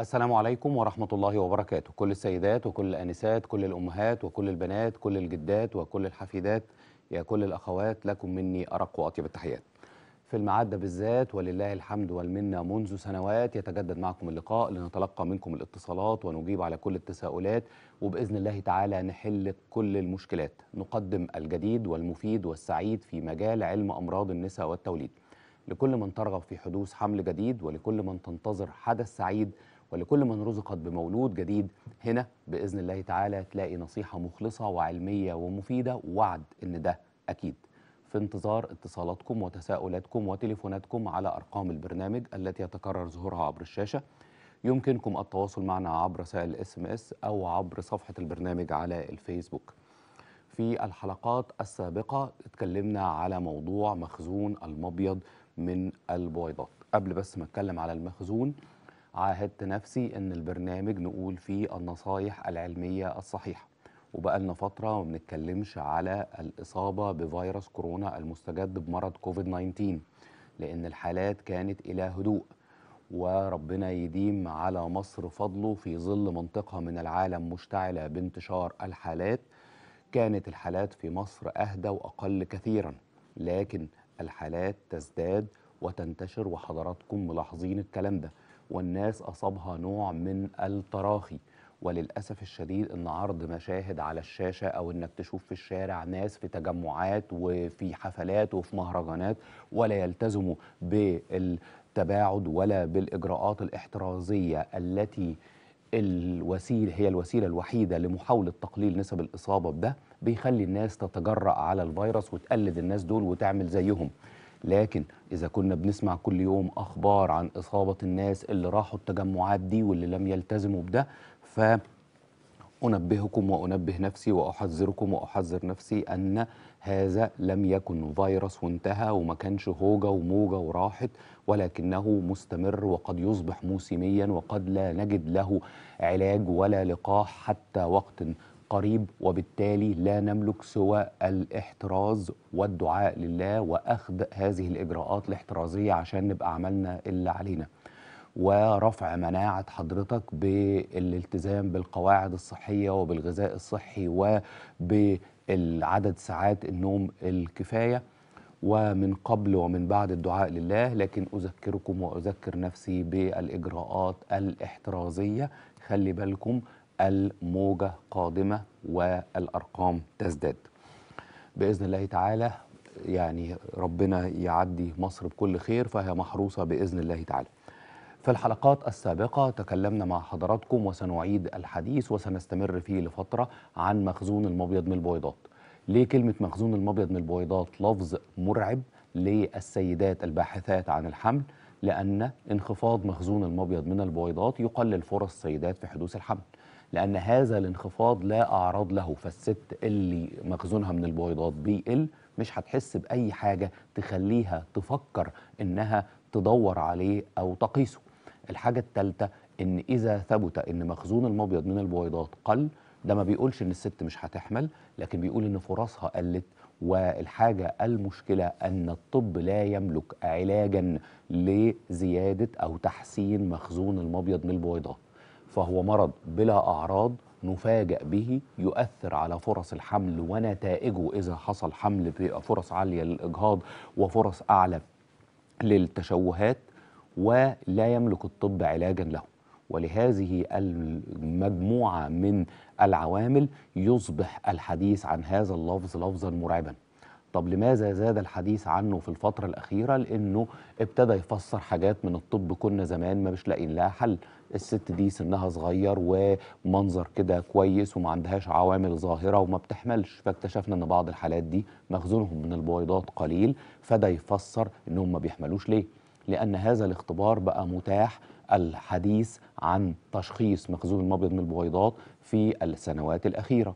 السلام عليكم ورحمة الله وبركاته كل السيدات وكل الأنسات كل الأمهات وكل البنات كل الجدات وكل الحفيدات يا كل الأخوات لكم مني أرق وأطيب التحيات في المعدة بالذات ولله الحمد والمنة منذ سنوات يتجدد معكم اللقاء لنتلقى منكم الاتصالات ونجيب على كل التساؤلات وبإذن الله تعالى نحل كل المشكلات نقدم الجديد والمفيد والسعيد في مجال علم أمراض النساء والتوليد لكل من ترغب في حدوث حمل جديد ولكل من تنتظر حدث سعيد ولكل من رزقت بمولود جديد هنا بإذن الله تعالى تلاقي نصيحة مخلصة وعلمية ومفيدة ووعد إن ده أكيد في انتظار اتصالاتكم وتساؤلاتكم وتليفوناتكم على أرقام البرنامج التي يتكرر ظهورها عبر الشاشة يمكنكم التواصل معنا عبر رسائل اس ام اس أو عبر صفحة البرنامج على الفيسبوك في الحلقات السابقة اتكلمنا على موضوع مخزون المبيض من البويضات قبل بس ما اتكلم على المخزون عاهدت نفسي ان البرنامج نقول فيه النصايح العلميه الصحيحه وبقالنا فتره ما بنتكلمش على الاصابه بفيروس كورونا المستجد بمرض كوفيد 19 لان الحالات كانت الى هدوء وربنا يديم على مصر فضله في ظل منطقه من العالم مشتعله بانتشار الحالات كانت الحالات في مصر اهدى واقل كثيرا لكن الحالات تزداد وتنتشر وحضراتكم ملاحظين الكلام ده والناس أصابها نوع من التراخي وللأسف الشديد إن عرض مشاهد على الشاشة أو إنك تشوف في الشارع ناس في تجمعات وفي حفلات وفي مهرجانات ولا يلتزموا بالتباعد ولا بالإجراءات الاحترازية التي الوسيله هي الوسيله الوحيده لمحاوله تقليل نسب الاصابه بده بيخلي الناس تتجرأ على الفيروس وتقلد الناس دول وتعمل زيهم لكن إذا كنا بنسمع كل يوم أخبار عن إصابة الناس اللي راحوا التجمعات دي واللي لم يلتزموا بده ف أنبهكم وأنبه نفسي وأحذركم وأحذر نفسي أن هذا لم يكن فيروس وانتهى وما كانش هوجة وموجة وراحت ولكنه مستمر وقد يصبح موسميا وقد لا نجد له علاج ولا لقاح حتى وقت قريب وبالتالي لا نملك سوى الاحتراز والدعاء لله واخذ هذه الاجراءات الاحترازيه عشان نبقى عملنا اللي علينا ورفع مناعه حضرتك بالالتزام بالقواعد الصحيه وبالغذاء الصحي وبالعدد ساعات النوم الكفايه ومن قبل ومن بعد الدعاء لله لكن اذكركم واذكر نفسي بالاجراءات الاحترازيه خلي بالكم الموجة قادمة والأرقام تزداد بإذن الله تعالى يعني ربنا يعدي مصر بكل خير فهي محروسة بإذن الله تعالى في الحلقات السابقة تكلمنا مع حضراتكم وسنعيد الحديث وسنستمر فيه لفترة عن مخزون المبيض من البويضات ليه كلمة مخزون المبيض من البويضات لفظ مرعب للسيدات الباحثات عن الحمل لأن انخفاض مخزون المبيض من البويضات يقلل فرص السيدات في حدوث الحمل لأن هذا الانخفاض لا أعراض له فالست اللي مخزونها من البويضات بيقل مش هتحس بأي حاجة تخليها تفكر إنها تدور عليه أو تقيسه الحاجة الثالثة إن إذا ثبت إن مخزون المبيض من البويضات قل ده ما بيقولش إن الست مش هتحمل لكن بيقول إن فرصها قلت والحاجة المشكلة أن الطب لا يملك علاجا لزيادة أو تحسين مخزون المبيض من البويضات فهو مرض بلا أعراض نفاجأ به يؤثر على فرص الحمل ونتائجه إذا حصل حمل بيبقى فرص عالية للإجهاض وفرص أعلى للتشوهات ولا يملك الطب علاجا له ولهذه المجموعة من العوامل يصبح الحديث عن هذا اللفظ لفظا مرعبا طب لماذا زاد الحديث عنه في الفترة الأخيرة؟ لأنه ابتدى يفسر حاجات من الطب كنا زمان ما مش لاقيين لها حل الست دي سنها صغير ومنظر كده كويس وما عندهاش عوامل ظاهرة وما بتحملش فاكتشفنا أن بعض الحالات دي مخزونهم من البويضات قليل فده يفسر أنهم ما بيحملوش ليه؟ لأن هذا الاختبار بقى متاح الحديث عن تشخيص مخزون المبيض من البويضات في السنوات الأخيرة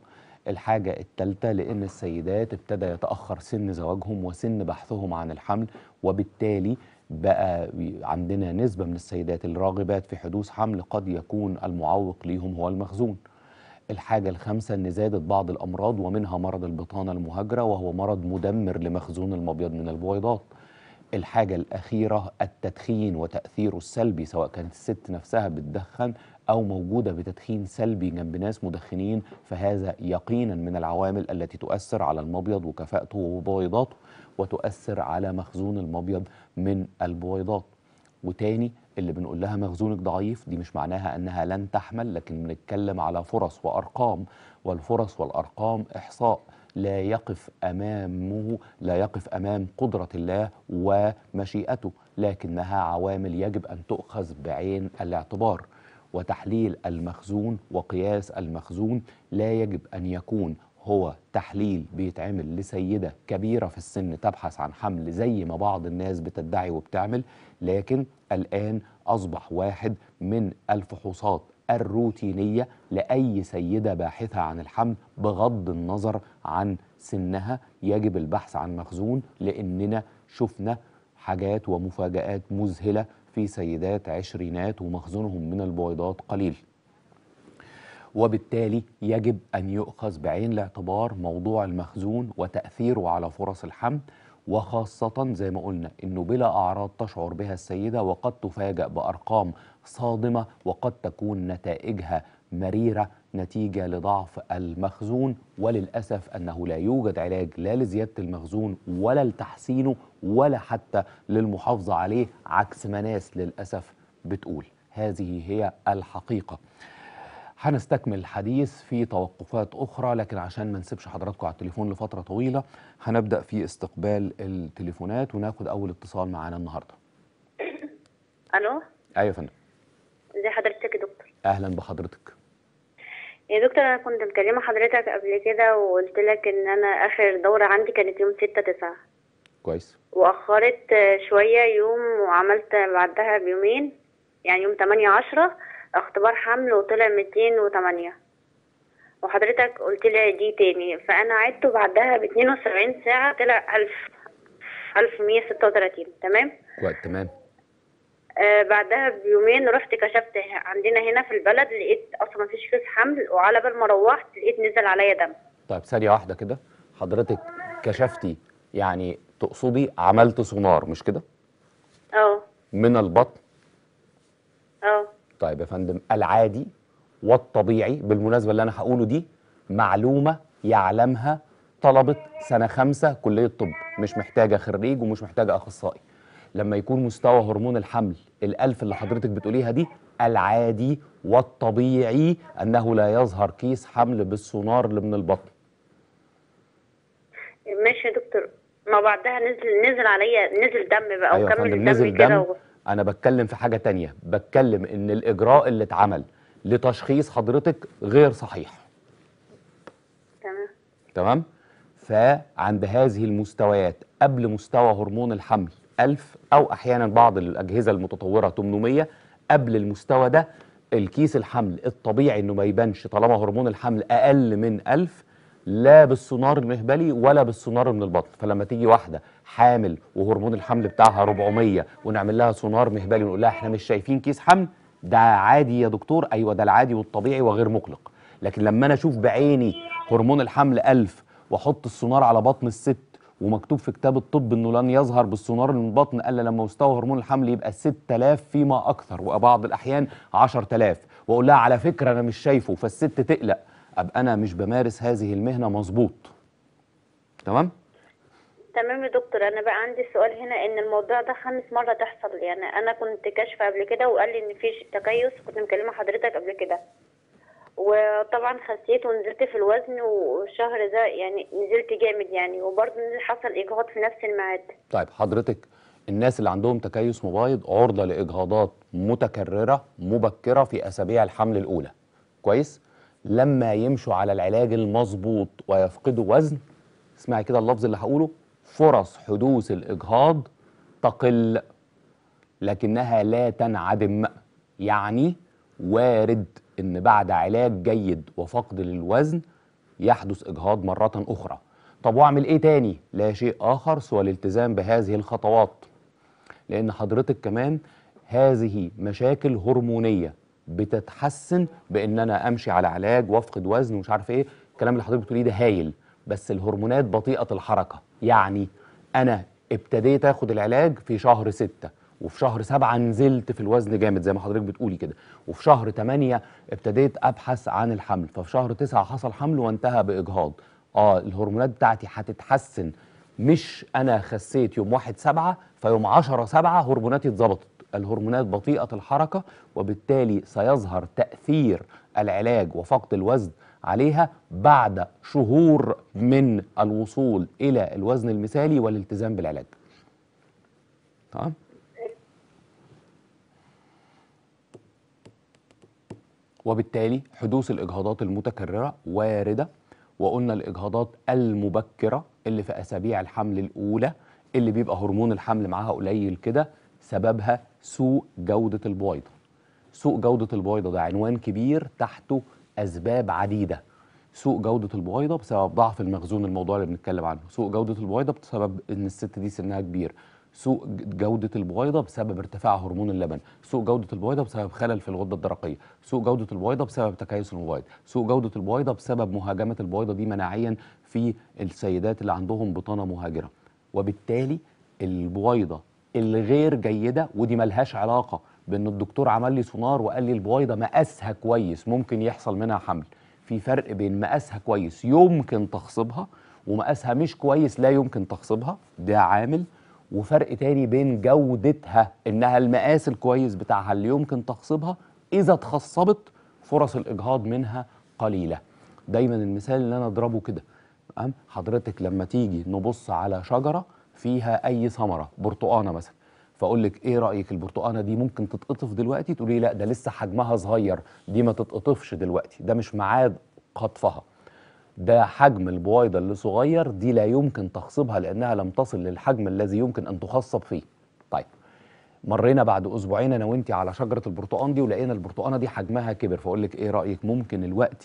الحاجة الثالثة لأن السيدات ابتدى يتأخر سن زواجهم وسن بحثهم عن الحمل وبالتالي بقى عندنا نسبة من السيدات الراغبات في حدوث حمل قد يكون المعوق ليهم هو المخزون الحاجة الخامسة أن زادت بعض الأمراض ومنها مرض البطانة المهاجرة وهو مرض مدمر لمخزون المبيض من البويضات الحاجة الأخيرة التدخين وتأثيره السلبي سواء كانت الست نفسها بتدخن أو موجودة بتدخين سلبي جنب ناس مدخنين فهذا يقينا من العوامل التي تؤثر على المبيض وكفاءته وبويضاته وتؤثر على مخزون المبيض من البويضات وتاني اللي بنقول لها مخزونك ضعيف دي مش معناها انها لن تحمل لكن بنتكلم على فرص وارقام والفرص والارقام احصاء لا يقف امامه لا يقف امام قدره الله ومشيئته لكنها عوامل يجب ان تؤخذ بعين الاعتبار وتحليل المخزون وقياس المخزون لا يجب أن يكون هو تحليل بيتعمل لسيدة كبيرة في السن تبحث عن حمل زي ما بعض الناس بتدعي وبتعمل لكن الآن أصبح واحد من الفحوصات الروتينية لأي سيدة باحثة عن الحمل بغض النظر عن سنها يجب البحث عن مخزون لأننا شفنا حاجات ومفاجآت مذهلة في سيدات عشرينات ومخزونهم من البويضات قليل وبالتالي يجب أن يؤخذ بعين الاعتبار موضوع المخزون وتأثيره على فرص الحمل وخاصة زي ما قلنا أنه بلا أعراض تشعر بها السيدة وقد تفاجأ بأرقام صادمة وقد تكون نتائجها مريرة نتيجة لضعف المخزون وللأسف أنه لا يوجد علاج لا لزيادة المخزون ولا لتحسينه ولا حتى للمحافظة عليه عكس ما ناس للأسف بتقول هذه هي الحقيقة هنستكمل الحديث في توقفات أخرى لكن عشان ما نسيبش حضراتكم على التليفون لفترة طويلة هنبدأ في استقبال التليفونات وناخد أول اتصال معانا النهاردة ألو أيوة يا فندم ازي حضرتك يا دكتور أهلا بحضرتك يا دكتور انا كنت مكلمه حضرتك قبل كده وقلت لك ان انا اخر دوره عندي كانت يوم 6 9 كويس واخرت شويه يوم وعملت بعدها بيومين يعني يوم 8 10 اختبار حمل وطلع 208 وحضرتك قلت لي دي تاني فانا عدته بعدها ب 72 ساعه طلع 1000 1136 تمام؟ كويس تمام آه، بعدها بيومين رحت كشفت عندنا هنا في البلد لقيت اصلا مفيش كيس حمل وعلى بال ما روحت لقيت نزل عليا دم طيب ثانيه واحده كده حضرتك كشفتي يعني تقصدي عملت سونار مش كده اه من البطن اه طيب يا فندم العادي والطبيعي بالمناسبه اللي انا هقوله دي معلومه يعلمها طلبه سنه خمسه كليه طب مش محتاجه خريج ومش محتاجه اخصائي لما يكون مستوى هرمون الحمل الألف اللي حضرتك بتقوليها دي العادي والطبيعي أنه لا يظهر كيس حمل بالسونار اللي من البطن ماشي يا دكتور ما بعدها نزل نزل عليا نزل دم بقى أيوة وكمل الدم نزل دم أنا بتكلم في حاجة تانية بتكلم إن الإجراء اللي اتعمل لتشخيص حضرتك غير صحيح تمام تمام فعند هذه المستويات قبل مستوى هرمون الحمل 1000 أو أحيانا بعض الأجهزة المتطورة 800 قبل المستوى ده الكيس الحمل الطبيعي انه ما يبانش طالما هرمون الحمل اقل من 1000 لا بالسونار المهبلي ولا بالسونار من البطن فلما تيجي واحده حامل وهرمون الحمل بتاعها 400 ونعمل لها سونار مهبلي ونقول لها احنا مش شايفين كيس حمل ده عادي يا دكتور ايوه ده العادي والطبيعي وغير مقلق لكن لما انا اشوف بعيني هرمون الحمل 1000 واحط السونار على بطن الست ومكتوب في كتاب الطب انه لن يظهر بالسونار من البطن الا لما مستوى هرمون الحمل يبقى 6000 فيما اكثر وبعض الاحيان 10000 واقول لها على فكره انا مش شايفه فالست تقلق ابقى انا مش بمارس هذه المهنه مظبوط تمام تمام يا دكتور انا بقى عندي سؤال هنا ان الموضوع ده خامس مره تحصل يعني انا كنت كاشفه قبل كده وقال لي ان في تكيس كنت مكلمه حضرتك قبل كده وطبعا خسيت ونزلت في الوزن والشهر ده يعني نزلت جامد يعني وبرضه حصل اجهاض في نفس الميعاد طيب حضرتك الناس اللي عندهم تكيس مبايض عرضة لإجهاضات متكررة مبكرة في أسابيع الحمل الأولى كويس؟ لما يمشوا على العلاج المظبوط ويفقدوا وزن اسمعي كده اللفظ اللي هقوله فرص حدوث الإجهاض تقل لكنها لا تنعدم يعني وارد ان بعد علاج جيد وفقد للوزن يحدث اجهاض مره اخرى طب واعمل ايه تاني لا شيء اخر سوى الالتزام بهذه الخطوات لان حضرتك كمان هذه مشاكل هرمونيه بتتحسن بان انا امشي على علاج وافقد وزن ومش عارف ايه الكلام اللي حضرتك بتقوليه ده هايل بس الهرمونات بطيئه الحركه يعني انا ابتديت اخد العلاج في شهر ستة وفي شهر سبعة نزلت في الوزن جامد زي ما حضرتك بتقولي كده وفي شهر تمانية ابتديت أبحث عن الحمل ففي شهر تسعة حصل حمل وانتهى بإجهاض آه الهرمونات بتاعتي هتتحسن مش أنا خسيت يوم واحد سبعة فيوم عشرة سبعة هرموناتي اتظبطت الهرمونات بطيئة الحركة وبالتالي سيظهر تأثير العلاج وفقد الوزن عليها بعد شهور من الوصول إلى الوزن المثالي والالتزام بالعلاج تمام وبالتالي حدوث الإجهاضات المتكررة واردة وقلنا الإجهاضات المبكرة اللي في أسابيع الحمل الأولى اللي بيبقى هرمون الحمل معاها قليل كده سببها سوء جودة البويضة سوء جودة البويضة ده عنوان كبير تحته أسباب عديدة سوء جودة البويضة بسبب ضعف المخزون الموضوع اللي بنتكلم عنه سوء جودة البويضة بسبب إن الست دي سنها كبير سوء جودة البويضة بسبب ارتفاع هرمون اللبن سوء جودة البويضة بسبب خلل في الغدة الدرقية سوء جودة البويضة بسبب تكيس المبيض سوء جودة البويضة بسبب مهاجمة البويضة دي مناعيا في السيدات اللي عندهم بطانة مهاجرة وبالتالي البويضة الغير جيدة ودي ملهاش علاقة بأن الدكتور عمل لي سونار وقال لي البويضة مقاسها كويس ممكن يحصل منها حمل في فرق بين مقاسها كويس يمكن تخصيبها ومقاسها مش كويس لا يمكن تخصيبها ده عامل وفرق تاني بين جودتها انها المقاس الكويس بتاعها اللي يمكن تخصيبها اذا اتخصبت فرص الاجهاض منها قليله دايما المثال اللي انا اضربه كده حضرتك لما تيجي نبص على شجره فيها اي ثمره برتقانه مثلا فاقول لك ايه رايك البرتقانه دي ممكن تتقطف دلوقتي تقولي لا ده لسه حجمها صغير دي ما تتقطفش دلوقتي ده مش معاد قطفها ده حجم البويضة اللي صغير دي لا يمكن تخصبها لأنها لم تصل للحجم الذي يمكن أن تخصب فيه طيب مرينا بعد أسبوعين أنا وأنت على شجرة البرتقان دي ولقينا البرتقانة دي حجمها كبر فأقول لك إيه رأيك ممكن الوقت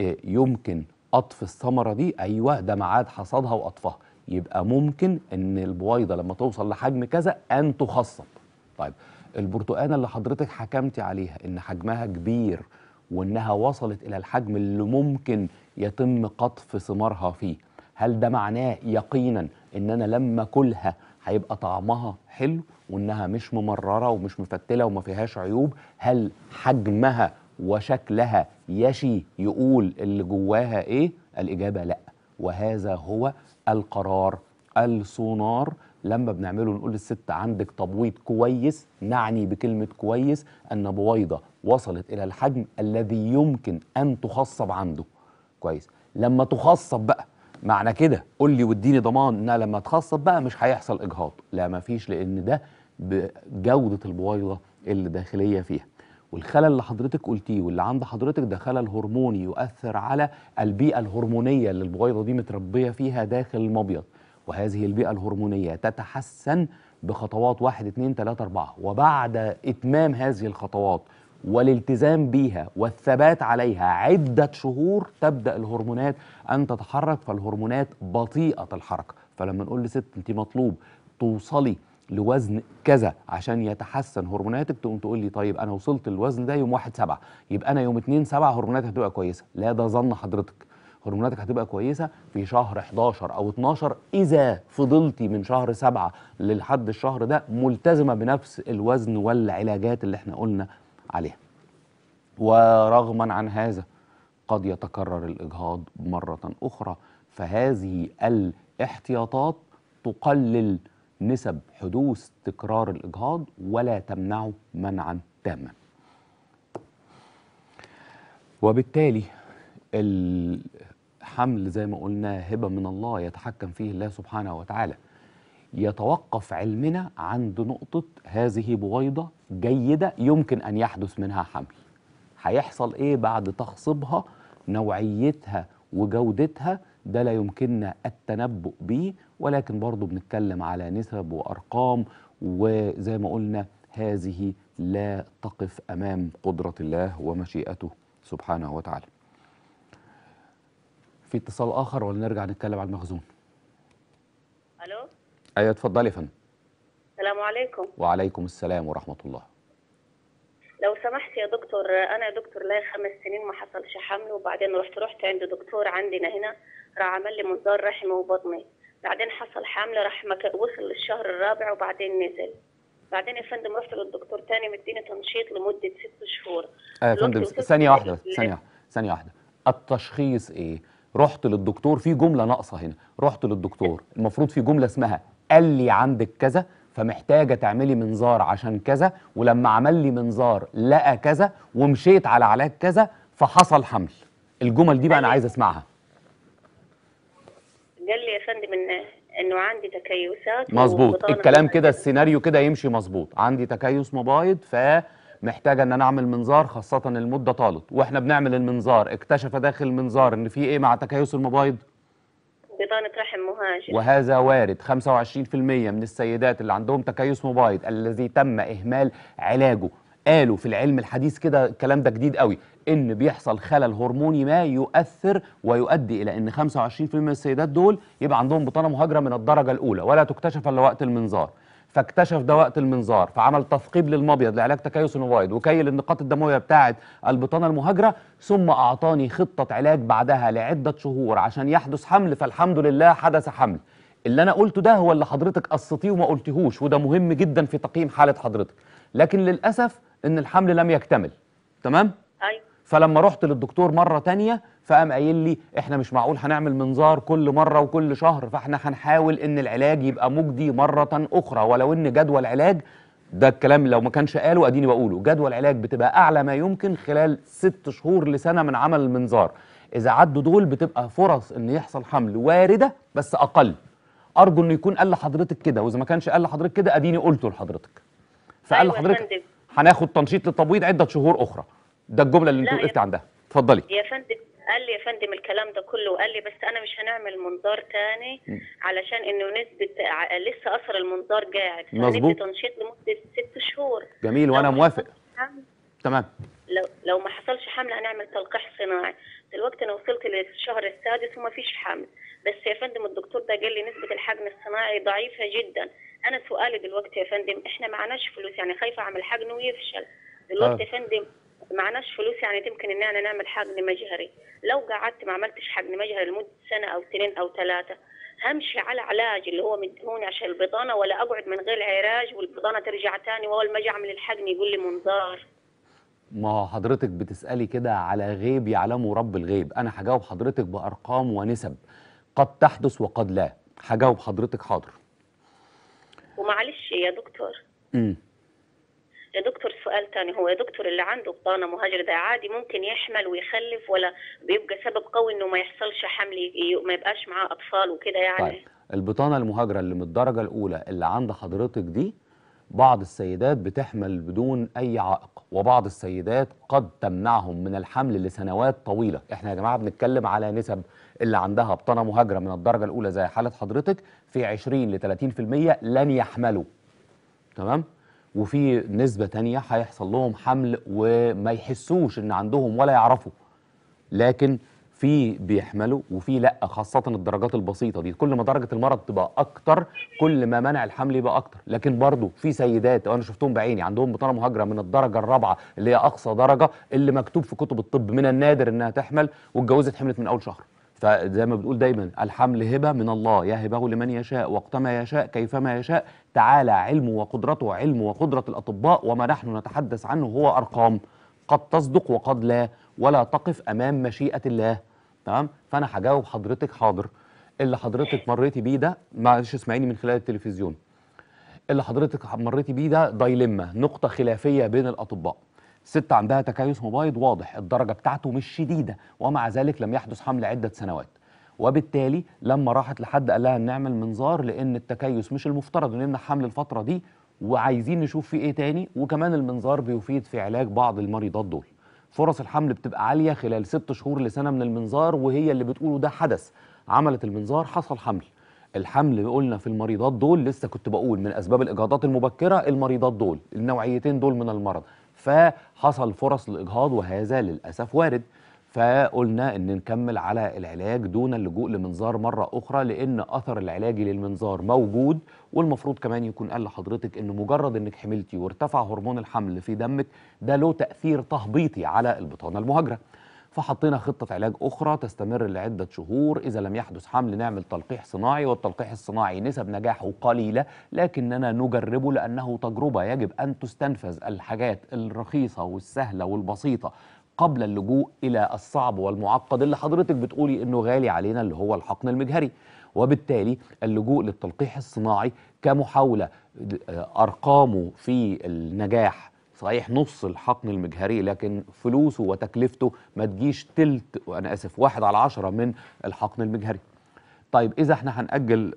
آه، يمكن اطفي الثمرة دي أيوه ده ميعاد حصادها واطفاها يبقى ممكن ان البويضه لما توصل لحجم كذا ان تخصب طيب البرتقانه اللي حضرتك حكمتي عليها ان حجمها كبير وانها وصلت الى الحجم اللي ممكن يتم قطف ثمارها فيه هل ده معناه يقينا ان انا لما كلها هيبقى طعمها حلو وانها مش ممرره ومش مفتله وما فيهاش عيوب هل حجمها وشكلها يشي يقول اللي جواها ايه الاجابه لا وهذا هو القرار السونار لما بنعمله نقول للست عندك تبويض كويس نعني بكلمة كويس أن بويضة وصلت إلى الحجم الذي يمكن أن تخصب عنده كويس لما تخصب بقى معنى كده قول لي واديني ضمان انها لما تخصب بقى مش هيحصل اجهاض لا مفيش لان ده بجوده البويضه اللي داخليه فيها والخلل اللي حضرتك قلتيه واللي عند حضرتك ده خلل هرموني يؤثر على البيئه الهرمونيه اللي البويضه دي متربيه فيها داخل المبيض وهذه البيئه الهرمونيه تتحسن بخطوات 1 2 3 4 وبعد اتمام هذه الخطوات والالتزام بيها والثبات عليها عدة شهور تبدأ الهرمونات أن تتحرك فالهرمونات بطيئة الحركة فلما نقول لست أنت مطلوب توصلي لوزن كذا عشان يتحسن هرموناتك تقوم تقول لي طيب انا وصلت الوزن ده يوم 1 7 يبقى انا يوم 2 7 هرموناتي هتبقى كويسه لا ده ظن حضرتك هرموناتك هتبقى كويسه في شهر 11 او 12 اذا فضلتي من شهر 7 لحد الشهر ده ملتزمه بنفس الوزن والعلاجات اللي احنا قلنا عليها ورغما عن هذا قد يتكرر الإجهاض مرة أخرى فهذه الاحتياطات تقلل نسب حدوث تكرار الإجهاض ولا تمنعه منعا تاما وبالتالي الحمل زي ما قلنا هبة من الله يتحكم فيه الله سبحانه وتعالى يتوقف علمنا عند نقطة هذه بويضة جيدة يمكن أن يحدث منها حمل هيحصل إيه بعد تخصيبها نوعيتها وجودتها ده لا يمكننا التنبؤ بيه ولكن برضو بنتكلم على نسب وأرقام وزي ما قلنا هذه لا تقف أمام قدرة الله ومشيئته سبحانه وتعالى في اتصال آخر ولا نرجع نتكلم على المخزون ألو ايوه اتفضلي يا فندم السلام عليكم وعليكم السلام ورحمه الله لو سمحت يا دكتور انا يا دكتور لي خمس سنين ما حصلش حمل وبعدين رحت رحت عند دكتور عندنا هنا راح عمل لي منظار رحمي وبطني بعدين حصل حمل راح وصل للشهر الرابع وبعدين نزل بعدين يا فندم رحت للدكتور تاني مديني تنشيط لمده ست شهور ايوه يا فندم ثانيه واحده ثانيه ثانيه واحده التشخيص ايه؟ رحت للدكتور في جمله ناقصه هنا رحت للدكتور المفروض في جمله اسمها قال لي عندك كذا فمحتاجه تعملي منظار عشان كذا ولما عمل لي منظار لقى كذا ومشيت على علاج كذا فحصل حمل الجمل دي بقى انا عايز اسمعها قال لي يا فندم ان انه عندي تكيسات مظبوط الكلام كده السيناريو كده يمشي مظبوط عندي تكيس مبايض ف محتاجه ان انا اعمل منظار خاصه المده طالت واحنا بنعمل المنظار اكتشف داخل المنظار ان في ايه مع تكيس المبايض بطانة رحم مهاجر وهذا وارد 25% من السيدات اللي عندهم تكيس مبايض الذي تم إهمال علاجه قالوا في العلم الحديث كده الكلام ده جديد قوي ان بيحصل خلل هرموني ما يؤثر ويؤدي الى ان 25% من السيدات دول يبقى عندهم بطانه مهاجره من الدرجه الاولى ولا تكتشف الا وقت المنظار فاكتشف ده وقت المنظار فعمل تثقيب للمبيض لعلاج تكيس النوفايد وكيل النقاط الدمويه بتاعه البطانه المهاجره ثم اعطاني خطه علاج بعدها لعده شهور عشان يحدث حمل فالحمد لله حدث حمل اللي انا قلته ده هو اللي حضرتك قصتيه وما قلتهوش وده مهم جدا في تقييم حاله حضرتك لكن للاسف ان الحمل لم يكتمل تمام فلما رحت للدكتور مرة تانية فقام قايل لي احنا مش معقول هنعمل منظار كل مرة وكل شهر فاحنا هنحاول ان العلاج يبقى مجدي مرة اخرى ولو ان جدول علاج ده الكلام لو ما كانش قاله اديني بقوله جدول علاج بتبقى اعلى ما يمكن خلال ست شهور لسنة من عمل المنظار اذا عدوا دول بتبقى فرص ان يحصل حمل واردة بس اقل ارجو انه يكون قال لحضرتك كده واذا ما كانش قال لحضرتك كده اديني قلته لحضرتك فقال أيوة لحضرتك هناخد تنشيط للتبويض عدة شهور اخرى ده الجمله اللي انت وقفت عندها اتفضلي يا فندم قال لي يا فندم الكلام ده كله وقال لي بس انا مش هنعمل منظار تاني علشان انه نسبه لسه اثر المنظار قاعد يعني مظبوط تنشيط لمده ست شهور جميل وانا موافق تمام لو لو ما حصلش حمل هنعمل تلقيح صناعي دلوقتي انا وصلت للشهر السادس وما فيش حمل بس يا فندم الدكتور ده قال لي نسبه الحجم الصناعي ضعيفه جدا انا سؤالي دلوقتي يا فندم احنا معناش فلوس يعني خايفه اعمل حجن ويفشل دلوقتي آه. يا فندم معناش فلوس يعني تمكن ان انا نعمل حقن مجهري لو قعدت ما عملتش حقن مجهري لمده سنه او اثنين او ثلاثه همشي على علاج اللي هو مدهوني عشان البطانه ولا اقعد من غير علاج والبطانه ترجع تاني واول ما اجي اعمل الحقن يقول لي منظار ما حضرتك بتسالي كده على غيب يعلمه رب الغيب انا هجاوب حضرتك بارقام ونسب قد تحدث وقد لا هجاوب حضرتك حاضر ومعلش يا دكتور امم يا دكتور سؤال ثاني هو يا دكتور اللي عنده بطانه مهاجره ده عادي ممكن يحمل ويخلف ولا بيبقى سبب قوي انه ما يحصلش حمل ما يبقاش معاه اطفال وكده يعني طيب. البطانه المهاجره اللي من الدرجه الاولى اللي عند حضرتك دي بعض السيدات بتحمل بدون اي عائق وبعض السيدات قد تمنعهم من الحمل لسنوات طويله احنا يا جماعه بنتكلم على نسب اللي عندها بطانه مهاجره من الدرجه الاولى زي حاله حضرتك في 20 ل 30% لن يحملوا تمام وفي نسبة تانية هيحصل لهم حمل وما يحسوش ان عندهم ولا يعرفوا لكن في بيحملوا وفي لا خاصة الدرجات البسيطة دي كل ما درجة المرض تبقى أكتر كل ما منع الحمل يبقى أكتر لكن برضو في سيدات وانا شفتهم بعيني عندهم بطانة مهاجرة من الدرجة الرابعة اللي هي أقصى درجة اللي مكتوب في كتب الطب من النادر إنها تحمل واتجوزت حملت من أول شهر فزي ما بتقول دايما الحمل هبة من الله يهبه لمن يشاء وقتما يشاء كيفما يشاء تعالى علمه وقدرته علم وقدرة الأطباء وما نحن نتحدث عنه هو أرقام قد تصدق وقد لا ولا تقف أمام مشيئة الله تمام فأنا هجاوب حضرتك حاضر اللي حضرتك مريتي بيه ده معلش اسمعيني من خلال التلفزيون اللي حضرتك مريتي بيه ده دايلما نقطة خلافية بين الأطباء ست عندها تكيس مبايض واضح الدرجة بتاعته مش شديدة ومع ذلك لم يحدث حمل عدة سنوات وبالتالي لما راحت لحد قال لها نعمل منظار لان التكيس مش المفترض ان يمنع حمل الفتره دي وعايزين نشوف فيه ايه تاني وكمان المنظار بيفيد في علاج بعض المريضات دول فرص الحمل بتبقى عاليه خلال ست شهور لسنه من المنظار وهي اللي بتقوله ده حدث عملت المنظار حصل حمل الحمل قلنا في المريضات دول لسه كنت بقول من اسباب الاجهاضات المبكره المريضات دول النوعيتين دول من المرض فحصل فرص الاجهاض وهذا للاسف وارد فقلنا ان نكمل على العلاج دون اللجوء لمنظار مره اخرى لان اثر العلاجي للمنظار موجود والمفروض كمان يكون قال لحضرتك ان مجرد انك حملتي وارتفع هرمون الحمل في دمك ده له تاثير تهبيطي على البطانه المهاجره فحطينا خطة علاج أخرى تستمر لعدة شهور إذا لم يحدث حمل نعمل تلقيح صناعي والتلقيح الصناعي نسب نجاحه قليلة لكننا نجربه لأنه تجربة يجب أن تستنفذ الحاجات الرخيصة والسهلة والبسيطة قبل اللجوء الى الصعب والمعقد اللي حضرتك بتقولي انه غالي علينا اللي هو الحقن المجهري وبالتالي اللجوء للتلقيح الصناعي كمحاوله آه، ارقامه في النجاح صحيح نص الحقن المجهري لكن فلوسه وتكلفته ما تجيش تلت وانا اسف واحد على عشرة من الحقن المجهري طيب اذا احنا هنأجل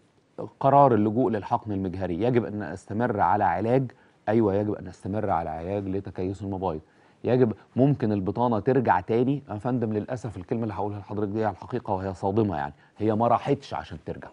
قرار اللجوء للحقن المجهري يجب ان استمر على علاج ايوه يجب ان استمر على علاج لتكيس المبايض يجب ممكن البطانه ترجع تاني يا فندم للاسف الكلمه اللي هقولها لحضرتك دي على الحقيقه وهي صادمه يعني هي ما راحتش عشان ترجع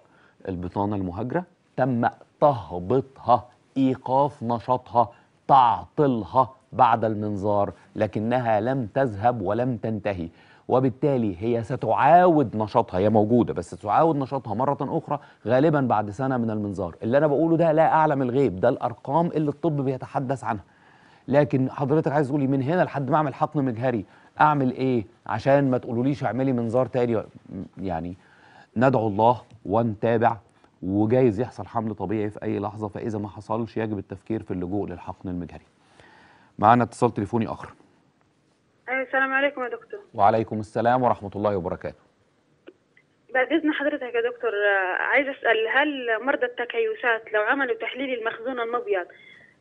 البطانه المهاجره تم تهبطها ايقاف نشاطها تعطلها بعد المنظار لكنها لم تذهب ولم تنتهي وبالتالي هي ستعاود نشاطها هي موجوده بس ستعاود نشاطها مره اخرى غالبا بعد سنه من المنظار اللي انا بقوله ده لا اعلم الغيب ده الارقام اللي الطب بيتحدث عنها لكن حضرتك عايز تقولي من هنا لحد ما اعمل حقن مجهري اعمل ايه عشان ما تقولوليش اعملي منظار تاني يعني ندعو الله ونتابع وجايز يحصل حمل طبيعي في اي لحظه فاذا ما حصلش يجب التفكير في اللجوء للحقن المجهري معانا اتصال تليفوني اخر أه، السلام عليكم يا دكتور وعليكم السلام ورحمه الله وبركاته بعد اذن حضرتك يا دكتور آه، عايز اسال هل مرضى التكيسات لو عملوا تحليل المخزون المبيض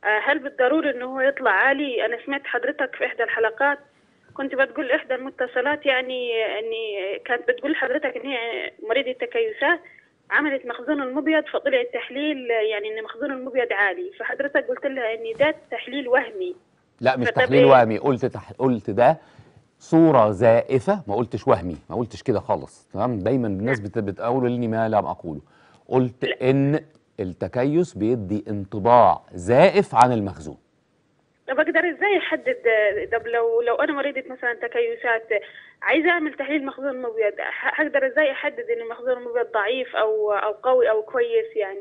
آه، هل بالضروري انه هو يطلع عالي انا سمعت حضرتك في احدى الحلقات كنت بتقول احدى المتصلات يعني اني كانت بتقول لحضرتك ان هي مريضه تكيسات عملت مخزون المبيض فطلع التحليل يعني ان مخزون المبيض عالي فحضرتك قلت لها ان ده تحليل وهمي لا مش تحليل إيه؟ وهمي قلت تح... قلت ده صوره زائفه ما قلتش وهمي ما قلتش كده خالص تمام دايما الناس نعم. بتقول اني ما لم اقوله قلت ان التكيس بيدي انطباع زائف عن المخزون طب اقدر ازاي احدد طب لو لو انا مريضه مثلا تكيسات عايزه اعمل تحليل مخزون المبيض هقدر ازاي احدد ان المخزون المبيض ضعيف او او قوي او كويس يعني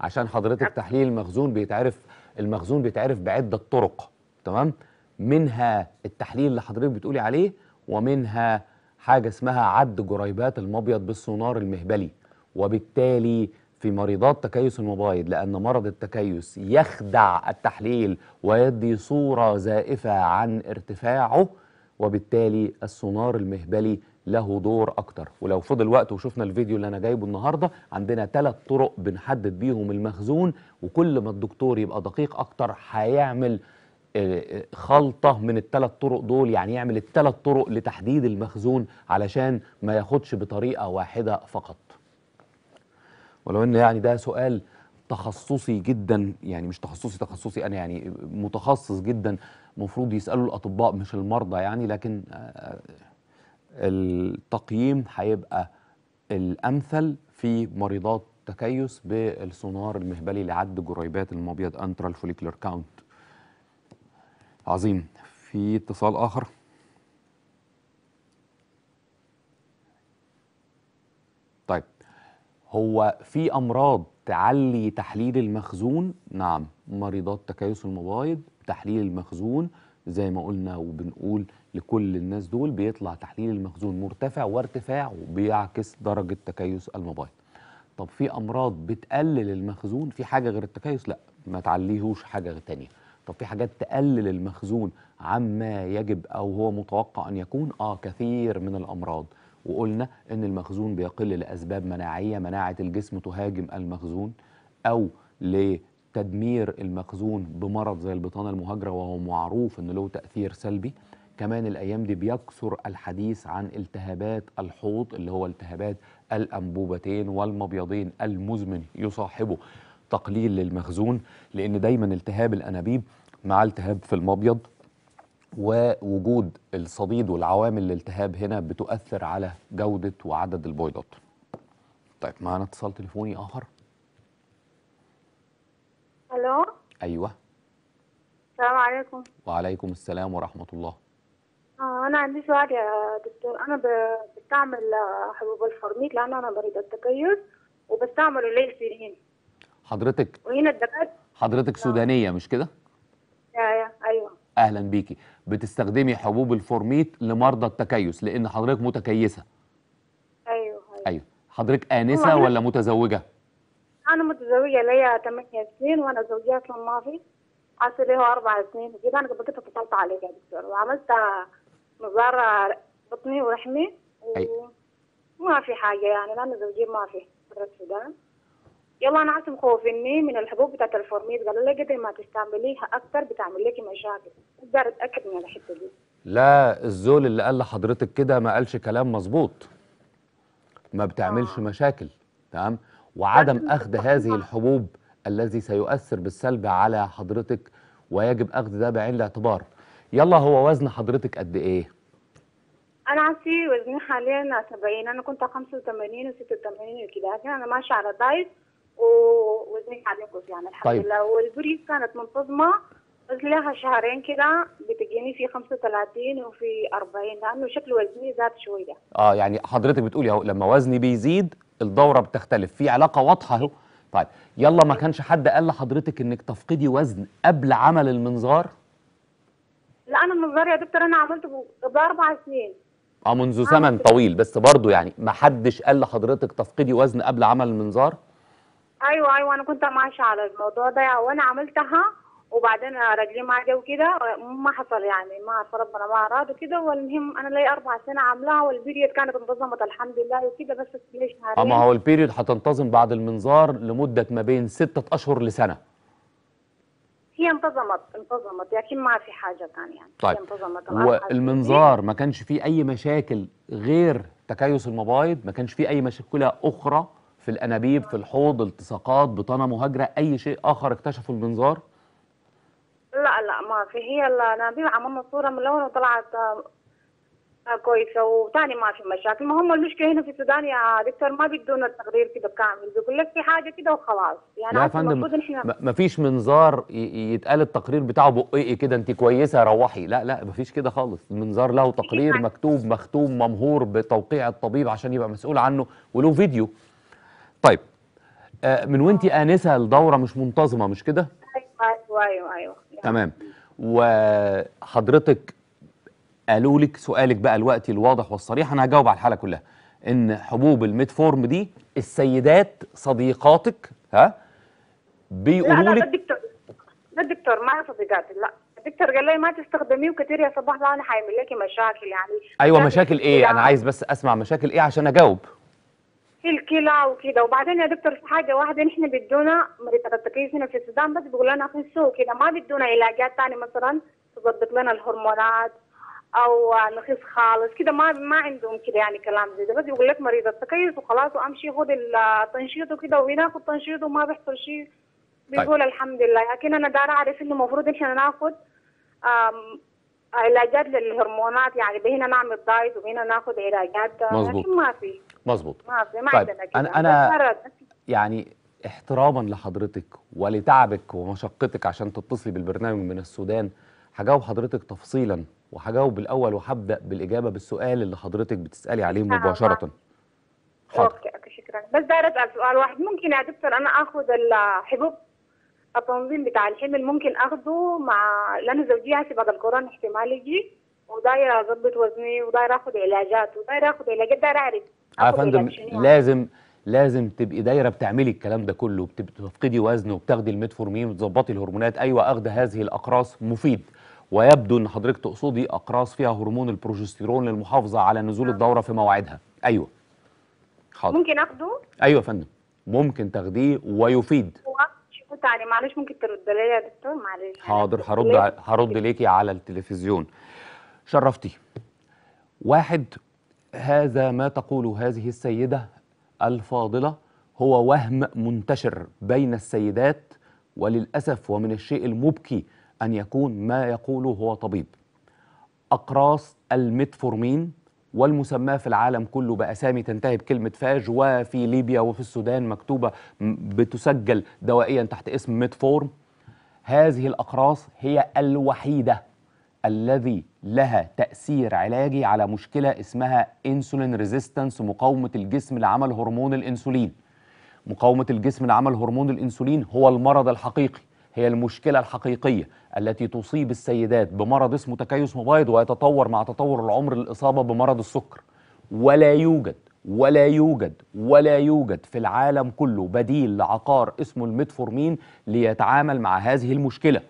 عشان حضرتك تحليل المخزون بيتعرف المخزون بيتعرف بعده طرق تمام منها التحليل اللي حضرتك بتقولي عليه ومنها حاجه اسمها عد جريبات المبيض بالسونار المهبلي وبالتالي في مريضات تكيس المبايض لأن مرض التكيس يخدع التحليل ويدي صورة زائفة عن ارتفاعه وبالتالي السونار المهبلي له دور أكتر ولو فضل وقت وشفنا الفيديو اللي أنا جايبه النهاردة عندنا ثلاث طرق بنحدد بيهم المخزون وكل ما الدكتور يبقى دقيق أكتر هيعمل آه، آه، خلطة من الثلاث طرق دول يعني يعمل الثلاث طرق لتحديد المخزون علشان ما ياخدش بطريقة واحدة فقط ولو ان يعني ده سؤال تخصصي جدا يعني مش تخصصي تخصصي انا يعني متخصص جدا المفروض يسألوا الاطباء مش المرضى يعني لكن آه، التقييم هيبقى الامثل في مريضات تكيس بالسونار المهبلي لعد جريبات المبيض انترال فوليكلر كاونت عظيم في اتصال اخر هو في امراض تعلي تحليل المخزون نعم مريضات تكيس المبايض تحليل المخزون زي ما قلنا وبنقول لكل الناس دول بيطلع تحليل المخزون مرتفع وارتفاعه بيعكس درجة تكيس المبايض طب في أمراض بتقلل المخزون في حاجة غير التكيس؟ لا ما تعليهوش حاجة تانية طب في حاجات تقلل المخزون عما يجب أو هو متوقع أن يكون؟ آه كثير من الأمراض وقلنا ان المخزون بيقل لاسباب مناعيه مناعه الجسم تهاجم المخزون او لتدمير المخزون بمرض زي البطانه المهاجره وهو معروف ان له تاثير سلبي كمان الايام دي بيكثر الحديث عن التهابات الحوض اللي هو التهابات الانبوبتين والمبيضين المزمن يصاحبه تقليل للمخزون لان دايما التهاب الانابيب مع التهاب في المبيض ووجود الصديد والعوامل الالتهاب هنا بتؤثر على جودة وعدد البويضات طيب معنا اتصال تليفوني آخر ألو أيوة السلام عليكم وعليكم السلام ورحمة الله آه أنا عندي سؤال يا دكتور أنا بستعمل حبوب الفورميك لأن أنا بريد التكيس وبستعمل الإنسولين حضرتك وهنا الدكاترة حضرتك آه. سودانية مش كده؟ ايوه اهلا بيكي بتستخدمي حبوب الفورميت لمرضى التكيس لان حضرتك متكيسه ايوه ايوه, أيوة. حضرتك انسه ولا متزوجه انا متزوجه ليا 8 سنين وانا زوجي اصلا ما في ليه له اربع سنين كده انا كنت اتصلت عليك يا دكتور وعملت نظاره بطني ورحمي وما في حاجه يعني انا زوجي ما في في السودان يلا انا عارفه مخوفيني من الحبوب بتاعت الفورميد قالوا لي قدر ما تستعمليها اكتر بتعمل لك مشاكل اقدر اتاكد من الحته دي لا الزول اللي قال لحضرتك كده ما قالش كلام مظبوط ما بتعملش آه. مشاكل تمام وعدم اخذ هذه الحبوب الذي سيؤثر بالسلب على حضرتك ويجب اخذ ده بعين الاعتبار يلا هو وزن حضرتك قد ايه انا عندي وزني حاليا 70 انا كنت 85 و86 وكده انا ماشيه على دايت ووزني قاعد ينقص يعني الحمد طيب. لله والبريز كانت منتظمه بس لها شهرين كده بتجيني في 35 وفي 40 لانه شكل وزني زاد شويه يعني. اه يعني حضرتك بتقولي اهو لما وزني بيزيد الدوره بتختلف في علاقه واضحه اهو طيب يلا ما كانش حد قال لحضرتك انك تفقدي وزن قبل عمل المنظار لا انا المنظار يا دكتور انا عملته باربع سنين اه منذ زمن طويل بس برضه يعني ما حدش قال لحضرتك تفقدي وزن قبل عمل المنظار ايوه ايوه انا كنت ماشيه على الموضوع ده وانا عملتها وبعدين رجلي ما جو كده ما حصل يعني ما اعرف ربنا ما اراد وكده والمهم انا لي اربع سنين عاملاها والبيريود كانت انتظمت الحمد لله وكده بس ليش شهرين ما هو البيريود هتنتظم بعد المنظار لمده ما بين ستة اشهر لسنه هي انتظمت انتظمت لكن ما في حاجه كان يعني طيب انتظمت والمنظار ما كانش فيه اي مشاكل غير تكيس المبايض ما كانش فيه اي مشكله اخرى في الانابيب في الحوض التصاقات بطانه مهاجره اي شيء اخر اكتشفوا المنظار لا لا ما في هي الانابيب عملنا صوره ملونه وطلعت آه، كويسه وثاني ما في مشاكل ما هم المشكله هنا في السودان يا دكتور ما بيدونا التقرير كده كامل بيقول لك في حاجه كده وخلاص يعني لا يا فندم ما فيش منظار يتقال التقرير بتاعه بقي كده انت كويسه روحي لا لا ما فيش كده خالص المنظار له تقرير مكتوب مختوم ممهور بتوقيع الطبيب عشان يبقى مسؤول عنه وله فيديو طيب آه، من وانت انسه الدوره مش منتظمه مش كده ايوه ايوه ايوه تمام وحضرتك قالوا لك سؤالك بقى الوقت الواضح والصريح انا هجاوب على الحاله كلها ان حبوب الميتفورم دي السيدات صديقاتك ها بيقولوا لك لا الدكتور لا الدكتور ما صديقاتي لا الدكتور قال لي ما تستخدميه كتير يا صباح لا انا حيعمل لك مشاكل يعني ايوه مشاكل ايه انا عايز بس اسمع مشاكل ايه عشان اجاوب الكلى وكده وبعدين يا دكتور في حاجه واحده نحن بدونا مريض التكيس هنا في السودان بس بيقول لنا السوق كده ما بدونا علاجات ثانيه مثلا تظبط لنا الهرمونات او نخس خالص كده ما ما عندهم كده يعني كلام زي ده بس يقول لك مريض التكيس وخلاص وامشي خذ التنشيط وكده وناخذ تنشيط وما بيحصل شيء طيب. بيقول طيب. الحمد لله لكن انا دار اعرف انه المفروض احنا ناخذ علاجات للهرمونات يعني بهنا نعمل دايت وبهنا ناخذ علاجات آه، لكن ما في مظبوط طيب انا انا يعني احتراما لحضرتك ولتعبك ومشقتك عشان تتصلي بالبرنامج من السودان هجاوب حضرتك تفصيلا وهجاوب الاول وهبدا بالاجابه بالسؤال اللي حضرتك بتسالي عليه نعم، مباشره حاضر نعم. اوكي شكرا بس داير اسال سؤال واحد ممكن يا دكتور انا اخذ الحبوب التنظيم بتاع الحمل ممكن اخذه مع لان زوجي هسه بعد الكورونا احتمال يجي وداير اظبط وزني وداير اخذ علاجات وداير اخذ علاجات داير اعرف آه، يا فندم أيوة. لازم لازم تبقي دايره بتعملي الكلام ده كله بتفقدي وزن وبتاخدي الميتفورمين وتظبطي الهرمونات ايوه اخذ هذه الاقراص مفيد ويبدو ان حضرتك تقصدي اقراص فيها هرمون البروجستيرون للمحافظه على نزول الدوره في مواعيدها ايوه حاضر ممكن اخده ايوه يا فندم ممكن تاخديه ويفيد شفت معلش ممكن ترد لي يا دكتور معلش حاضر هرد هرد ليكي على التلفزيون شرفتي واحد هذا ما تقوله هذه السيدة الفاضلة هو وهم منتشر بين السيدات وللأسف ومن الشيء المبكي أن يكون ما يقوله هو طبيب أقراص الميتفورمين والمسماه في العالم كله بأسامي تنتهي بكلمة فاج وفي ليبيا وفي السودان مكتوبة بتسجل دوائيا تحت اسم ميتفورم هذه الأقراص هي الوحيدة الذي لها تأثير علاجي على مشكلة اسمها انسولين ريزيستنس مقاومة الجسم لعمل هرمون الانسولين مقاومة الجسم لعمل هرمون الانسولين هو المرض الحقيقي هي المشكلة الحقيقية التي تصيب السيدات بمرض اسمه تكيس مبايض ويتطور مع تطور العمر للإصابة بمرض السكر ولا يوجد ولا يوجد ولا يوجد في العالم كله بديل لعقار اسمه الميتفورمين ليتعامل مع هذه المشكله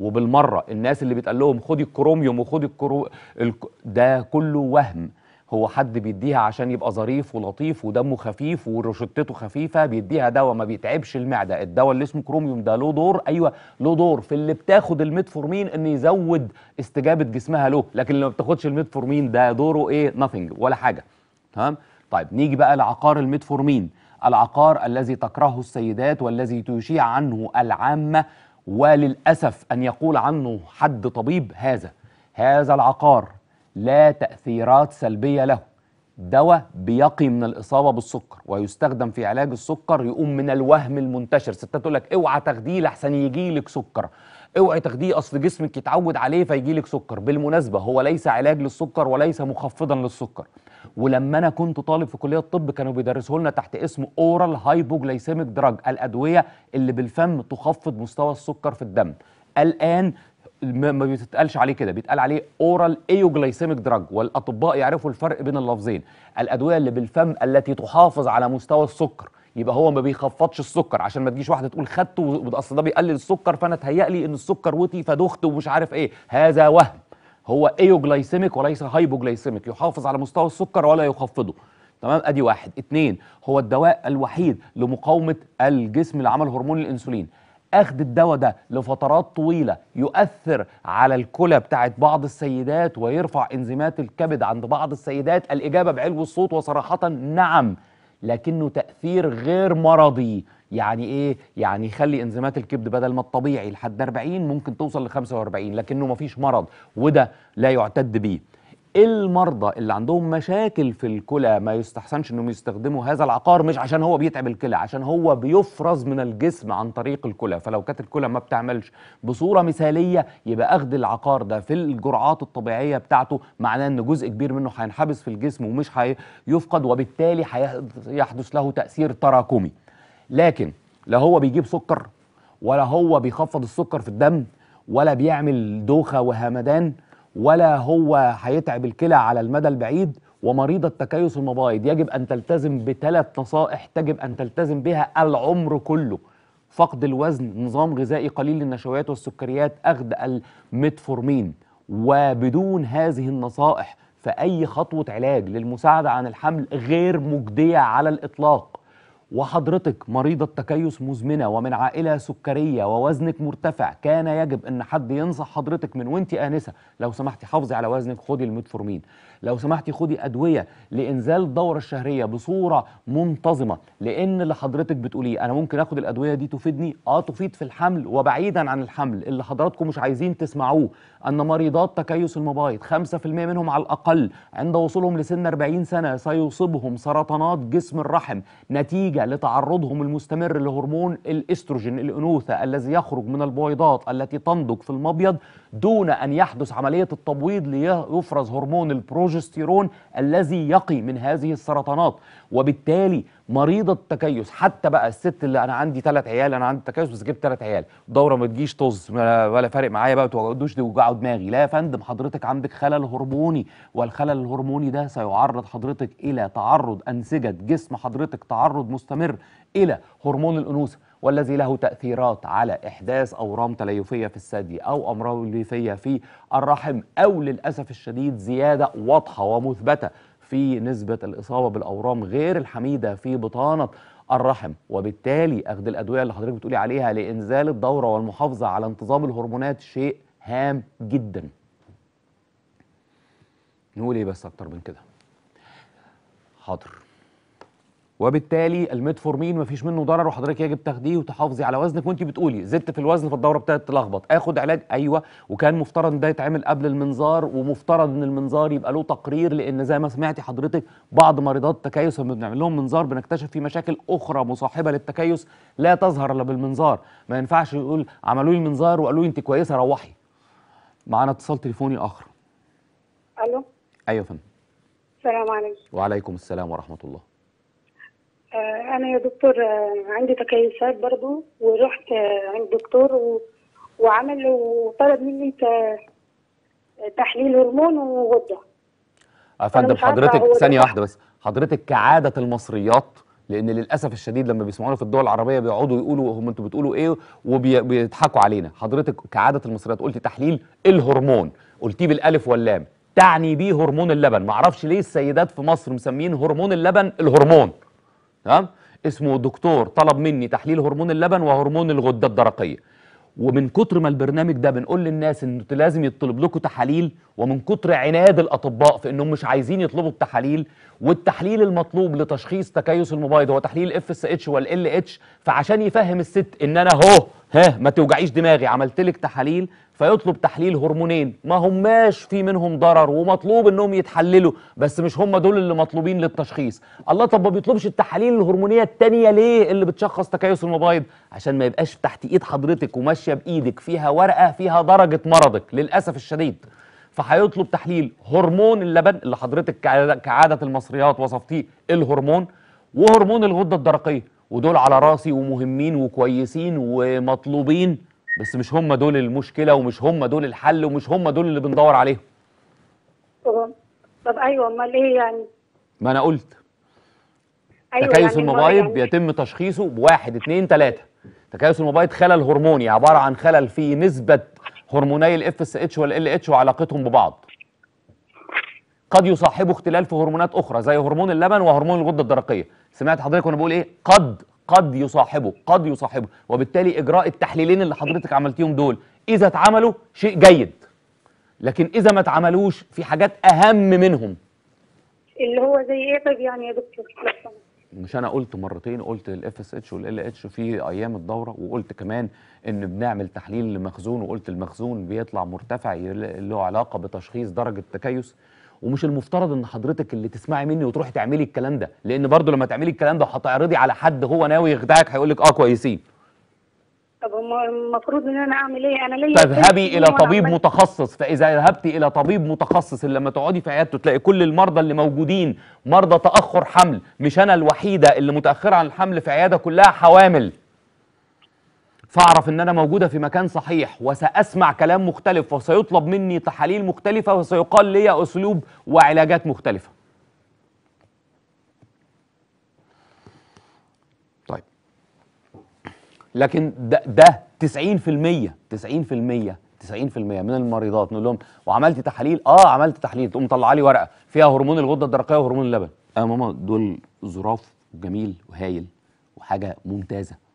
وبالمره الناس اللي بيتقال لهم خدي الكروميوم وخدي الكرو ده كله وهم هو حد بيديها عشان يبقى ظريف ولطيف ودمه خفيف وروشتته خفيفه بيديها دواء ما بيتعبش المعده الدواء اللي اسمه كروميوم ده له دور ايوه له دور في اللي بتاخد الميتفورمين ان يزود استجابه جسمها له لكن اللي ما بتاخدش الميتفورمين ده دوره ايه نافينج ولا حاجه تمام طيب نيجي بقى لعقار الميتفورمين العقار الذي تكرهه السيدات والذي تشيع عنه العامه وللأسف أن يقول عنه حد طبيب هذا هذا العقار لا تأثيرات سلبية له دواء بيقي من الإصابة بالسكر ويستخدم في علاج السكر يقوم من الوهم المنتشر ستة تقول لك اوعى تاخديه لحسن يجي لك سكر اوعي تاخديه اصل جسمك يتعود عليه فيجي لك سكر بالمناسبة هو ليس علاج للسكر وليس مخفضا للسكر ولما انا كنت طالب في كليه الطب كانوا بيدرسوا لنا تحت اسم اورال هايبوجلايسيميك دراج الادويه اللي بالفم تخفض مستوى السكر في الدم الان ما بيتقالش عليه كده بيتقال عليه اورال ايوجلايسيميك دراج والاطباء يعرفوا الفرق بين اللفظين الادويه اللي بالفم التي تحافظ على مستوى السكر يبقى هو ما بيخفضش السكر عشان ما تجيش واحده تقول خدته اصل ده بيقلل السكر فانا اتهيالي لي ان السكر وطي فدخت ومش عارف ايه هذا وهم هو ايوجلايسيميك وليس هايبوجلايسيميك يحافظ على مستوى السكر ولا يخفضه تمام ادي واحد اتنين هو الدواء الوحيد لمقاومه الجسم لعمل هرمون الانسولين اخذ الدواء ده لفترات طويله يؤثر على الكلى بتاعت بعض السيدات ويرفع انزيمات الكبد عند بعض السيدات الاجابه بعلو الصوت وصراحه نعم لكنه تاثير غير مرضي يعني ايه يعني يخلي انزيمات الكبد بدل ما الطبيعي لحد 40 ممكن توصل ل 45 لكنه ما فيش مرض وده لا يعتد بيه المرضى اللي عندهم مشاكل في الكلى ما يستحسنش انهم يستخدموا هذا العقار مش عشان هو بيتعب الكلى عشان هو بيفرز من الجسم عن طريق الكلى فلو كانت الكلى ما بتعملش بصوره مثاليه يبقى اخذ العقار ده في الجرعات الطبيعيه بتاعته معناه ان جزء كبير منه هينحبس في الجسم ومش هيفقد وبالتالي هيحدث له تاثير تراكمي لكن لا هو بيجيب سكر ولا هو بيخفض السكر في الدم ولا بيعمل دوخه وهمدان ولا هو هيتعب الكلى على المدى البعيد ومريضة تكيس المبايض يجب أن تلتزم بثلاث نصائح تجب أن تلتزم بها العمر كله فقد الوزن نظام غذائي قليل النشويات والسكريات أخذ الميتفورمين وبدون هذه النصائح فأي خطوة علاج للمساعدة عن الحمل غير مجدية على الإطلاق وحضرتك مريضة تكيس مزمنة ومن عائلة سكرية ووزنك مرتفع كان يجب أن حد ينصح حضرتك من وانت آنسة لو سمحتي حافظي على وزنك خدي الميتفورمين لو سمحتي خدي ادويه لانزال الدوره الشهريه بصوره منتظمه لان اللي حضرتك بتقوليه انا ممكن اخد الادويه دي تفيدني اه تفيد في الحمل وبعيدا عن الحمل اللي حضراتكم مش عايزين تسمعوه ان مريضات تكيس المبايض 5% منهم على الاقل عند وصولهم لسن 40 سنه سيصيبهم سرطانات جسم الرحم نتيجه لتعرضهم المستمر لهرمون الاستروجين الانوثه الذي يخرج من البويضات التي تنضج في المبيض دون أن يحدث عملية التبويض ليفرز هرمون البروجستيرون الذي يقي من هذه السرطانات وبالتالي مريضة التكيس حتى بقى الست اللي أنا عندي ثلاث عيال أنا عندي تكيس بس جبت ثلاث عيال دورة ما تجيش طز ولا فارق معايا بقى توجدوش دي وجعوا دماغي لا يا فندم حضرتك عندك خلل هرموني والخلل الهرموني ده سيعرض حضرتك إلى تعرض أنسجة جسم حضرتك تعرض مستمر إلى هرمون الأنوثة والذي له تأثيرات على إحداث أورام تليفية في الثدي أو أمراض ليفية في الرحم أو للأسف الشديد زيادة واضحة ومثبتة في نسبة الإصابة بالأورام غير الحميدة في بطانة الرحم وبالتالي أخذ الأدوية اللي حضرتك بتقولي عليها لإنزال الدورة والمحافظة على انتظام الهرمونات شيء هام جدا نقول إيه بس أكتر من كده حاضر وبالتالي الميتفورمين مفيش منه ضرر وحضرتك يجب تاخديه وتحافظي على وزنك وانت بتقولي زدت في الوزن فالدوره ابتدت تلخبط اخد علاج ايوه وكان مفترض ده يتعمل قبل المنظار ومفترض ان المنظار يبقى له تقرير لان زي ما سمعتي حضرتك بعض مريضات التكيس لما بنعمل لهم منظار بنكتشف في مشاكل اخرى مصاحبه للتكيس لا تظهر الا بالمنظار ما ينفعش يقول عملوا لي المنظار وقالوا لي انت كويسه روحي معانا اتصال تليفوني اخر الو ايوه يا فندم السلام عليكم وعليكم السلام ورحمه الله آه، انا يا دكتور آه، عندي تكيسات برضو ورحت آه، عند دكتور وعمل وطلب مني تحليل هرمون وغده افندم حضرتك ثانيه واحده بس حضرتك كعاده المصريات لان للاسف الشديد لما بيسمعونا في الدول العربيه بيقعدوا يقولوا هم انتوا بتقولوا ايه وبيضحكوا علينا حضرتك كعاده المصريات قلتي تحليل الهرمون قلتيه بالالف واللام تعني بيه هرمون اللبن معرفش ليه السيدات في مصر مسمين هرمون اللبن الهرمون تمام اسمه دكتور طلب مني تحليل هرمون اللبن وهرمون الغده الدرقيه ومن كتر ما البرنامج ده بنقول للناس ان لازم يطلب لكم تحاليل ومن كتر عناد الاطباء في انهم مش عايزين يطلبوا التحاليل والتحليل المطلوب لتشخيص تكيس المبايض هو تحليل اف اس اتش والال اتش فعشان يفهم الست ان انا اهو ها ما توجعيش دماغي عملت لك تحاليل فيطلب تحليل هرمونين ما هماش في منهم ضرر ومطلوب انهم يتحللوا بس مش هم دول اللي مطلوبين للتشخيص الله طب ما بيطلبش التحاليل الهرمونيه الثانيه ليه اللي بتشخص تكيس المبايض عشان ما يبقاش تحت ايد حضرتك وماشيه بايدك فيها ورقه فيها درجه مرضك للاسف الشديد فهيطلب تحليل هرمون اللبن اللي حضرتك كعاده المصريات وصفتيه الهرمون وهرمون الغده الدرقيه ودول على راسي ومهمين وكويسين ومطلوبين بس مش هم دول المشكله ومش هم دول الحل ومش هم دول اللي بندور عليهم طب, ايوه امال ايه يعني ما انا قلت أيوة تكيس يعني المبايض يعني. إيه؟ بيتم تشخيصه بواحد اتنين تلاته تكيس المبايض خلل هرموني عباره عن خلل في نسبه هرموني الاف اس اتش والال اتش وعلاقتهم ببعض قد يصاحبه اختلال في هرمونات اخرى زي هرمون اللبن وهرمون الغده الدرقيه سمعت حضرتك وانا بقول ايه قد قد يصاحبه قد يصاحبه وبالتالي اجراء التحليلين اللي حضرتك عملتيهم دول اذا اتعملوا شيء جيد لكن اذا ما اتعملوش في حاجات اهم منهم اللي هو زي ايه طيب يعني يا دكتور مش انا قلت مرتين قلت الاف اس اتش والال اتش في ايام الدوره وقلت كمان ان بنعمل تحليل لمخزون وقلت المخزون بيطلع مرتفع له علاقه بتشخيص درجه تكيس ومش المفترض ان حضرتك اللي تسمعي مني وتروحي تعملي الكلام ده لان برضه لما تعملي الكلام ده وهتعرضي على حد هو ناوي يخدعك هيقول لك اه كويسين طب المفروض ان انا اعمل ايه انا ليا تذهبي الى طبيب عمل... متخصص فاذا ذهبت الى طبيب متخصص اللي لما تقعدي في عيادته تلاقي كل المرضى اللي موجودين مرضى تاخر حمل مش انا الوحيده اللي متاخره عن الحمل في عياده كلها حوامل فاعرف ان انا موجوده في مكان صحيح وساسمع كلام مختلف وسيطلب مني تحاليل مختلفه وسيقال لي اسلوب وعلاجات مختلفه طيب لكن ده, ده 90% 90% 90% من المريضات نقول لهم وعملت تحاليل اه عملت تحليل تقوم مطلعه لي ورقه فيها هرمون الغده الدرقيه وهرمون اللبن اه ماما دول ظراف جميل وهايل وحاجه ممتازه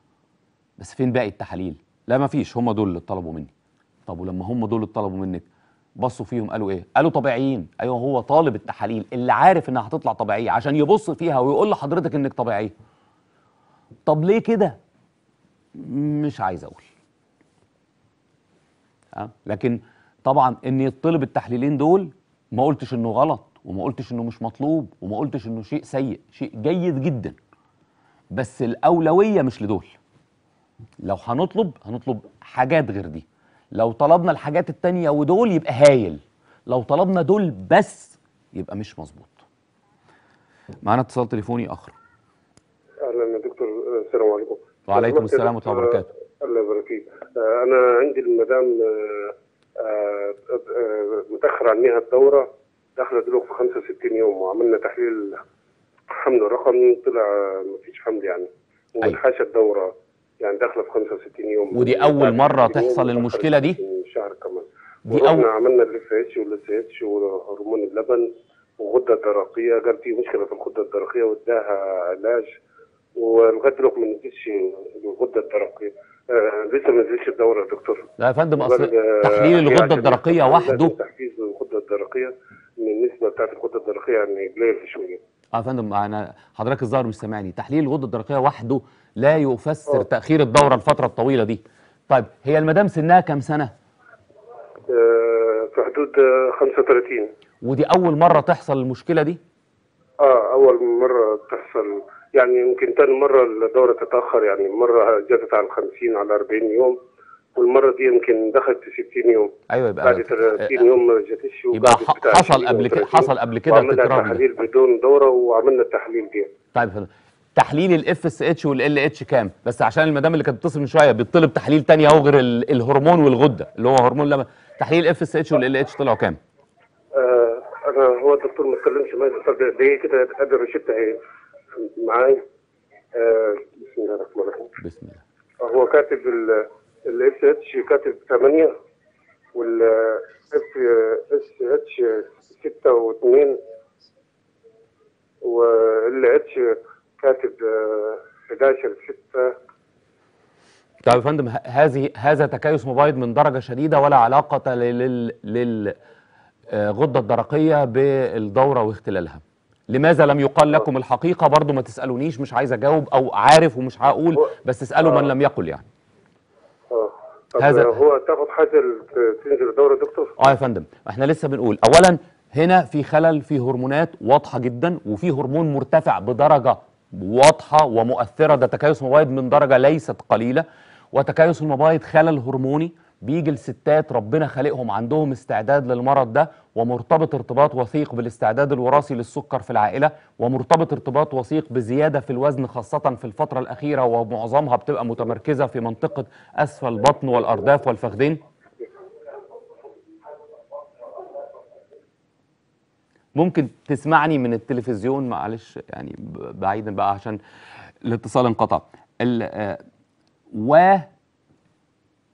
بس فين باقي التحاليل لا مفيش هم دول اللي طلبوا مني طب ولما هم دول اللي طلبوا منك بصوا فيهم قالوا ايه قالوا طبيعيين ايوه هو طالب التحاليل اللي عارف انها هتطلع طبيعيه عشان يبص فيها ويقول لحضرتك انك طبيعيه طب ليه كده مش عايز اقول أه؟ لكن طبعا ان يطلب التحليلين دول ما قلتش انه غلط وما قلتش انه مش مطلوب وما قلتش انه شيء سيء شيء جيد جدا بس الاولويه مش لدول لو هنطلب هنطلب حاجات غير دي لو طلبنا الحاجات التانية ودول يبقى هايل لو طلبنا دول بس يبقى مش مظبوط معانا اتصال تليفوني اخر اهلا يا دكتور السلام عليكم وعليكم السلام ورحمه الله وبركاته الله يبارك فيك آه، انا عندي المدام آه، آه، متاخر عنها الدوره داخله دلوقتي في 65 يوم وعملنا تحليل حمل رقمي طلع مفيش حمل يعني أيوة. ومنحاش الدوره يعني داخله في 65 يوم ودي يعني اول مره تحصل المشكله دي شهر كمان دي اول عملنا الاف اتش والاس اتش وهرمون اللبن وغده الدرقيه قال في مشكله في الغده الدرقيه واداها علاج ولغايه دلوقتي ما نزلتش الغده الدرقيه آه، لسه ما نزلتش الدوره يا دكتور لا يا فندم اصل آه، تحليل الغده الدرقيه وحده تحفيز الغده الدرقيه من النسبه بتاعت الغده الدرقيه يعني قليل شويه اه يا فندم انا حضرتك الظاهر مش سامعني تحليل الغده الدرقيه وحده لا يفسر أوه. تاخير الدوره الفتره الطويله دي طيب هي المدام سنها كام سنه آه، في حدود 35 ودي اول مره تحصل المشكله دي اه اول مره تحصل يعني يمكن تاني مره الدوره تتاخر يعني مره جاتت على 50 على 40 يوم والمره دي يمكن دخلت في 60 يوم ايوه يبقى بعد 30 يوم ما جاتش يبقى حصل قبل كده حصل قبل كده عملنا تحاليل تحليل بدون دوره وعملنا التحليل دي طيب فن. تحليل الاف اس اتش والال اتش كام بس عشان المدام اللي كانت بتتصل من شويه بيطلب تحليل ثاني اهو غير الهرمون والغده اللي هو هرمون لما تحليل الاف اس اتش والال اتش طلعوا كام آه انا هو الدكتور ما اتكلمش معايا الدكتور ده إيه كده قد الروشته اهي معايا آه بسم الله الرحمن الرحيم بسم الله هو كاتب الاف اتش كاتب 8 والاف اس اتش 6 و2 وال اتش كاتب 11 6 طيب يا فندم هذه هذا تكيس مبيض من درجه شديده ولا علاقه لل للغده الدرقيه بالدوره واختلالها لماذا لم يقال لكم الحقيقه برضو ما تسالونيش مش عايز اجاوب او عارف ومش هقول بس اسالوا من آه. لم يقل يعني هذا هو تاخد حاجه تنزل الدوره دكتور اه يا فندم احنا لسه بنقول اولا هنا في خلل في هرمونات واضحه جدا وفي هرمون مرتفع بدرجه واضحه ومؤثره ده تكيس مبايض من درجه ليست قليله وتكيس المبايض خلل هرموني بيجي الستات ربنا خالقهم عندهم استعداد للمرض ده ومرتبط ارتباط وثيق بالاستعداد الوراثي للسكر في العائلة ومرتبط ارتباط وثيق بزيادة في الوزن خاصة في الفترة الأخيرة ومعظمها بتبقى متمركزة في منطقة أسفل البطن والأرداف والفخذين ممكن تسمعني من التلفزيون معلش يعني بعيدا بقى عشان الاتصال انقطع آه، و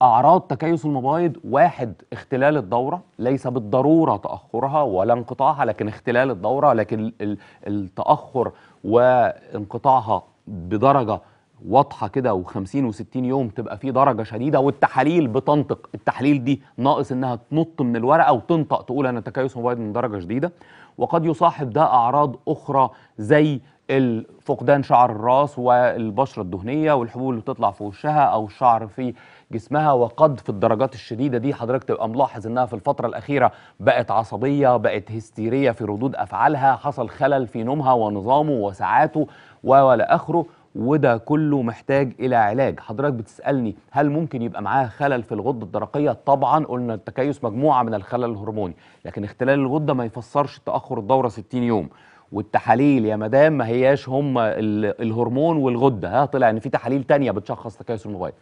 أعراض تكيس المبايض واحد اختلال الدورة ليس بالضرورة تأخرها ولا انقطاعها لكن اختلال الدورة لكن التأخر وانقطاعها بدرجة واضحة كده و50 و60 يوم تبقى في درجة شديدة والتحاليل بتنطق التحاليل دي ناقص انها تنط من الورقة وتنطق تقول انا تكيس مبايض من درجة شديدة وقد يصاحب ده أعراض أخرى زي فقدان شعر الراس والبشرة الدهنية والحبوب اللي بتطلع في وشها أو الشعر في جسمها وقد في الدرجات الشديدة دي حضرتك تبقى ملاحظ إنها في الفترة الأخيرة بقت عصبية بقت هستيرية في ردود أفعالها حصل خلل في نومها ونظامه وساعاته ولا آخره وده كله محتاج الى علاج حضرتك بتسالني هل ممكن يبقى معاها خلل في الغده الدرقيه طبعا قلنا التكيس مجموعه من الخلل الهرموني لكن اختلال الغده ما يفسرش تاخر الدوره 60 يوم والتحاليل يا مدام ما هياش هم الهرمون والغده ها طلع ان في تحاليل تانية بتشخص تكيس المبايض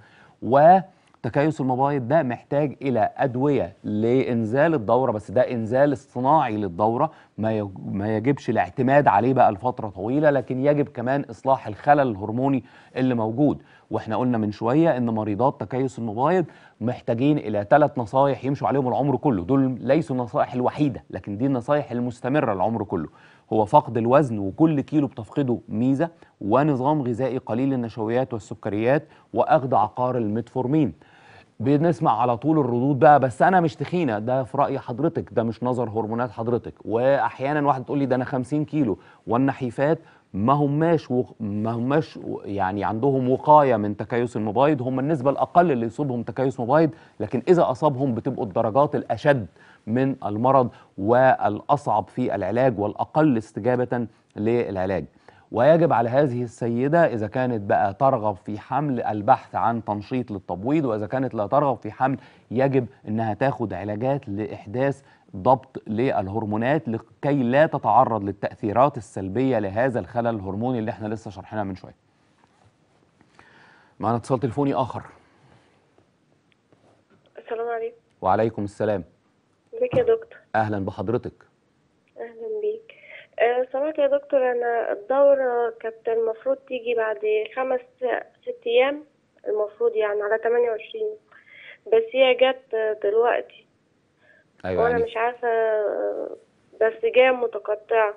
وتكيس المبايض ده محتاج الى ادويه لانزال الدوره بس ده انزال اصطناعي للدوره ما ما يجبش الاعتماد عليه بقى لفتره طويله لكن يجب كمان اصلاح الخلل الهرموني اللي موجود واحنا قلنا من شويه ان مريضات تكيس المبايض محتاجين الى ثلاث نصايح يمشوا عليهم العمر كله دول ليسوا النصائح الوحيده لكن دي النصائح المستمره العمر كله هو فقد الوزن وكل كيلو بتفقده ميزة ونظام غذائي قليل النشويات والسكريات وأخذ عقار الميتفورمين بنسمع على طول الردود بقى بس انا مش تخينه ده في راي حضرتك ده مش نظر هرمونات حضرتك واحيانا واحده تقول لي ده انا 50 كيلو والنحيفات ما هماش و... ما هماش يعني عندهم وقايه من تكيس المبايض هم النسبه الاقل اللي يصيبهم تكيس مبايض لكن اذا اصابهم بتبقوا الدرجات الاشد من المرض والأصعب في العلاج والأقل استجابة للعلاج ويجب على هذه السيدة إذا كانت بقى ترغب في حمل البحث عن تنشيط للتبويض وإذا كانت لا ترغب في حمل يجب أنها تاخد علاجات لإحداث ضبط للهرمونات لكي لا تتعرض للتأثيرات السلبية لهذا الخلل الهرموني اللي احنا لسه شرحناه من شوية معنا اتصال تلفوني آخر السلام عليكم وعليكم السلام بك يا دكتور اهلا بحضرتك اهلا بيك آه، سمعت يا دكتور انا الدورة كانت المفروض تيجي بعد خمس ست ايام المفروض يعني على 28 بس هي جت دلوقتي ايوه وانا يعني. مش عارفة بس جاية متقطعة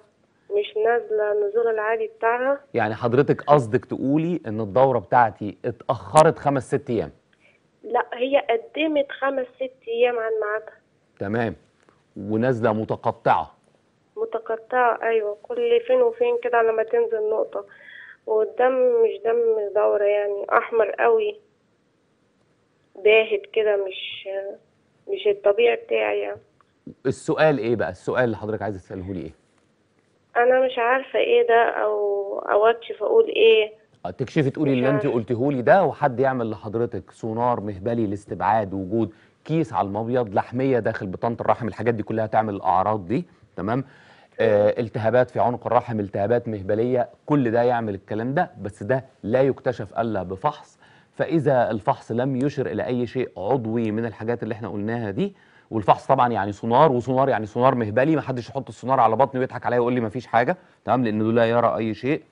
مش نازلة النزول العادي بتاعها يعني حضرتك قصدك تقولي ان الدورة بتاعتي اتأخرت خمس ست ايام لا هي قدمت خمس ست ايام عن ميعادها تمام ونازله متقطعه متقطعه ايوه كل فين وفين كده على ما تنزل نقطه والدم مش دم دوره يعني احمر قوي باهت كده مش مش الطبيعي بتاعي يعني. السؤال ايه بقى السؤال اللي حضرتك عايزه تساله لي ايه انا مش عارفه ايه ده او او اكشف اقول ايه آه، تكشفي تقولي اللي انت قلتيه لي ده وحد يعمل لحضرتك سونار مهبلي لاستبعاد وجود كيس على المبيض لحميه داخل بطانه الرحم الحاجات دي كلها تعمل الاعراض دي تمام آه التهابات في عنق الرحم التهابات مهبليه كل ده يعمل الكلام ده بس ده لا يكتشف الا بفحص فاذا الفحص لم يشر الى اي شيء عضوي من الحاجات اللي احنا قلناها دي والفحص طبعا يعني سونار وسونار يعني سونار مهبلي ما حدش يحط السونار على بطني ويضحك عليا ويقول لي ما فيش حاجه تمام لان لا يرى اي شيء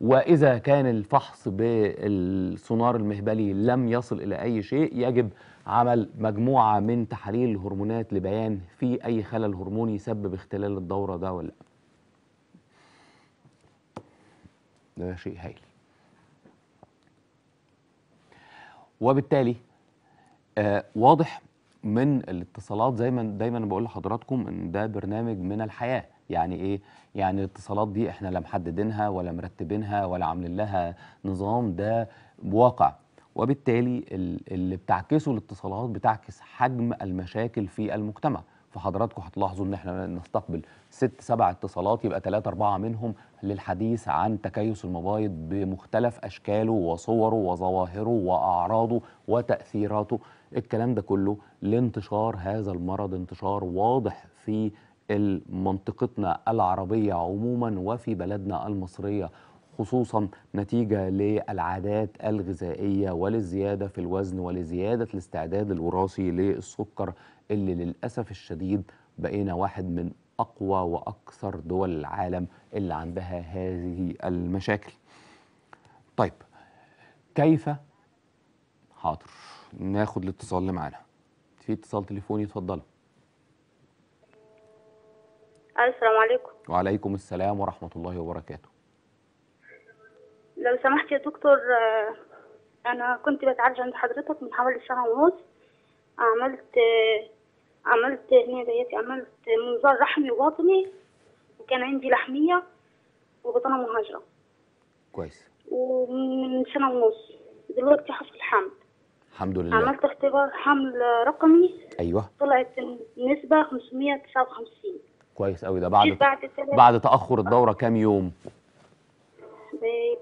واذا كان الفحص بالسونار المهبلي لم يصل الى اي شيء يجب عمل مجموعة من تحاليل الهرمونات لبيان في أي خلل هرموني يسبب اختلال الدورة ده ولا لا ده شيء هايل وبالتالي آه واضح من الاتصالات زي ما دايما بقول لحضراتكم ان ده برنامج من الحياه يعني ايه يعني الاتصالات دي احنا لا محددينها ولا مرتبينها ولا عاملين لها نظام ده واقع وبالتالي اللي بتعكسه الاتصالات بتعكس حجم المشاكل في المجتمع فحضراتكم هتلاحظوا ان احنا نستقبل ست سبع اتصالات يبقى ثلاثة أربعة منهم للحديث عن تكيس المبايض بمختلف أشكاله وصوره وظواهره وأعراضه وتأثيراته الكلام ده كله لانتشار هذا المرض انتشار واضح في منطقتنا العربية عموما وفي بلدنا المصرية خصوصا نتيجة للعادات الغذائية وللزيادة في الوزن ولزيادة الاستعداد الوراثي للسكر اللي للأسف الشديد بقينا واحد من أقوى وأكثر دول العالم اللي عندها هذه المشاكل طيب كيف حاضر ناخد الاتصال اللي معانا في اتصال تليفوني اتفضلوا السلام عليكم وعليكم السلام ورحمة الله وبركاته لو سمحت يا دكتور آه، انا كنت بتعالج عند حضرتك من حوالي سنه ونص عملت عملت هنا ديتي عملت منظار رحمي وباطني وكان عندي لحميه وبطانه مهاجره كويس ومن سنه ونص دلوقتي حصل حمل الحمد لله عملت اختبار حمل رقمي ايوه طلعت النسبه 559 كويس قوي ده بعد بعد, بعد تاخر الدوره كام يوم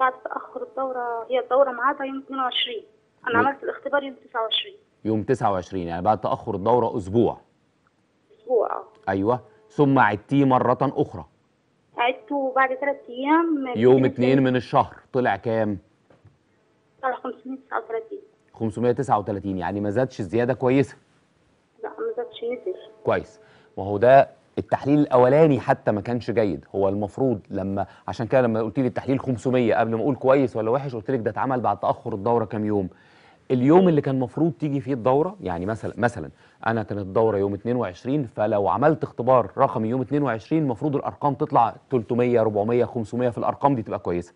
بعد تاخر الدوره هي الدوره معاها يوم 22 انا عملت الاختبار يوم 29 يوم 29 يعني بعد تاخر الدوره اسبوع اسبوع آه. ايوه ثم عدتيه مره اخرى عدته بعد ثلاث ايام يوم 2 من الشهر طلع كام؟ طلع 539 539 يعني ما زادش الزياده كويسه لا ما زادش نزل كويس ما هو ده التحليل الاولاني حتى ما كانش جيد هو المفروض لما عشان كده لما قلت لي التحليل 500 قبل ما اقول كويس ولا وحش قلت لك ده اتعمل بعد تاخر الدوره كام يوم اليوم اللي كان المفروض تيجي فيه الدوره يعني مثلا مثلا انا كانت الدوره يوم 22 فلو عملت اختبار رقمي يوم 22 المفروض الارقام تطلع 300 400 500 في الارقام دي تبقى كويسه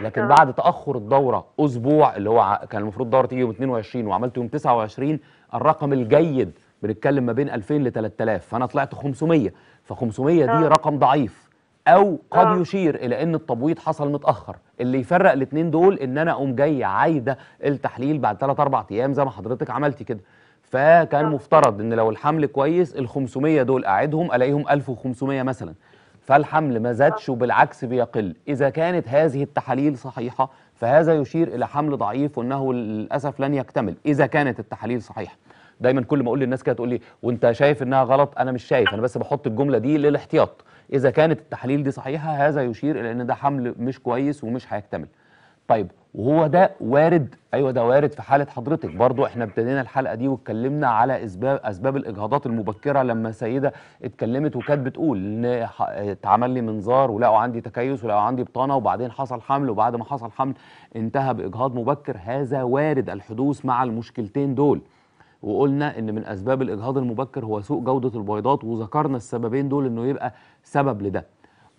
لكن اه. بعد تاخر الدوره اسبوع اللي هو كان المفروض الدوره تيجي يوم 22 وعملت يوم 29 الرقم الجيد بنتكلم ما بين 2000 ل 3000 فانا طلعت 500 ف 500 دي آه. رقم ضعيف او قد آه. يشير الى ان التبويض حصل متاخر اللي يفرق الاثنين دول ان انا اقوم جاي عايده التحليل بعد 3 4 ايام زي ما حضرتك عملتي كده فكان آه. مفترض ان لو الحمل كويس ال 500 دول اعدهم الاقيهم 1500 مثلا فالحمل ما زادش وبالعكس بيقل اذا كانت هذه التحاليل صحيحه فهذا يشير الى حمل ضعيف وانه للاسف لن يكتمل اذا كانت التحاليل صحيحه دايما كل ما اقول للناس كده تقول لي وانت شايف انها غلط انا مش شايف انا بس بحط الجمله دي للاحتياط اذا كانت التحاليل دي صحيحه هذا يشير الى ان ده حمل مش كويس ومش هيكتمل طيب وهو ده وارد ايوه ده وارد في حاله حضرتك برضو احنا ابتدينا الحلقه دي واتكلمنا على اسباب اسباب الاجهاضات المبكره لما سيده اتكلمت وكانت بتقول ان اتعمل لي منظار ولقوا عندي تكيس ولقوا عندي بطانه وبعدين حصل حمل وبعد ما حصل حمل انتهى باجهاض مبكر هذا وارد الحدوث مع المشكلتين دول وقلنا ان من اسباب الاجهاض المبكر هو سوء جوده البيضات وذكرنا السببين دول انه يبقى سبب لده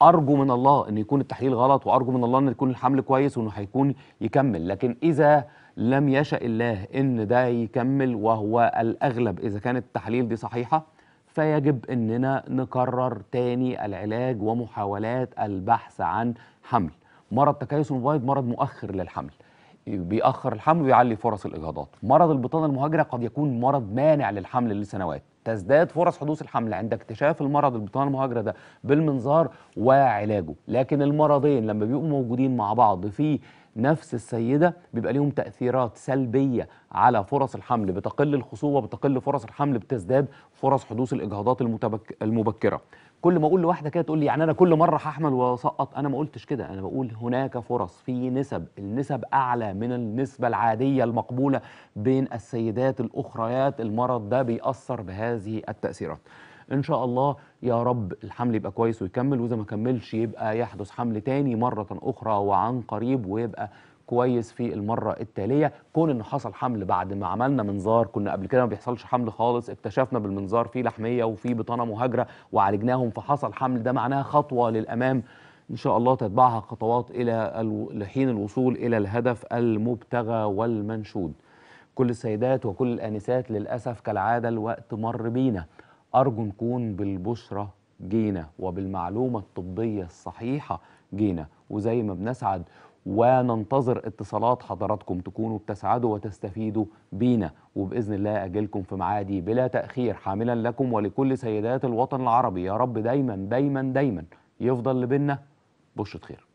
ارجو من الله ان يكون التحليل غلط وارجو من الله ان يكون الحمل كويس وانه هيكون يكمل لكن اذا لم يشاء الله ان ده يكمل وهو الاغلب اذا كانت التحاليل دي صحيحه فيجب اننا نكرر تاني العلاج ومحاولات البحث عن حمل مرض تكيس المبيض مرض مؤخر للحمل بيأخر الحمل ويعلي فرص الإجهاضات مرض البطانة المهاجرة قد يكون مرض مانع للحمل لسنوات تزداد فرص حدوث الحمل عند اكتشاف المرض البطانة المهاجرة ده بالمنظار وعلاجه لكن المرضين لما بيبقوا موجودين مع بعض في نفس السيدة بيبقى ليهم تأثيرات سلبية على فرص الحمل بتقل الخصوبة بتقل فرص الحمل بتزداد فرص حدوث الإجهاضات المبكرة كل ما اقول لواحده كده تقول لي يعني انا كل مره هحمل واسقط انا ما قلتش كده انا بقول هناك فرص في نسب النسب اعلى من النسبه العاديه المقبوله بين السيدات الاخريات المرض ده بيأثر بهذه التأثيرات ان شاء الله يا رب الحمل يبقى كويس ويكمل واذا ما كملش يبقى يحدث حمل تاني مره اخرى وعن قريب ويبقى كويس في المرة التالية كون ان حصل حمل بعد ما عملنا منظار كنا قبل كده ما بيحصلش حمل خالص اكتشفنا بالمنظار في لحمية وفي بطانة مهاجرة وعالجناهم فحصل حمل ده معناها خطوة للأمام ان شاء الله تتبعها خطوات الى لحين الوصول الى الهدف المبتغى والمنشود كل السيدات وكل الانسات للاسف كالعاده الوقت مر بينا ارجو نكون بالبشرى جينا وبالمعلومه الطبيه الصحيحه جينا وزي ما بنسعد وننتظر اتصالات حضراتكم تكونوا بتسعدوا وتستفيدوا بينا وبإذن الله أجلكم في معادي بلا تأخير حاملا لكم ولكل سيدات الوطن العربي يا رب دايما دايما دايما يفضل لبنا بشرة خير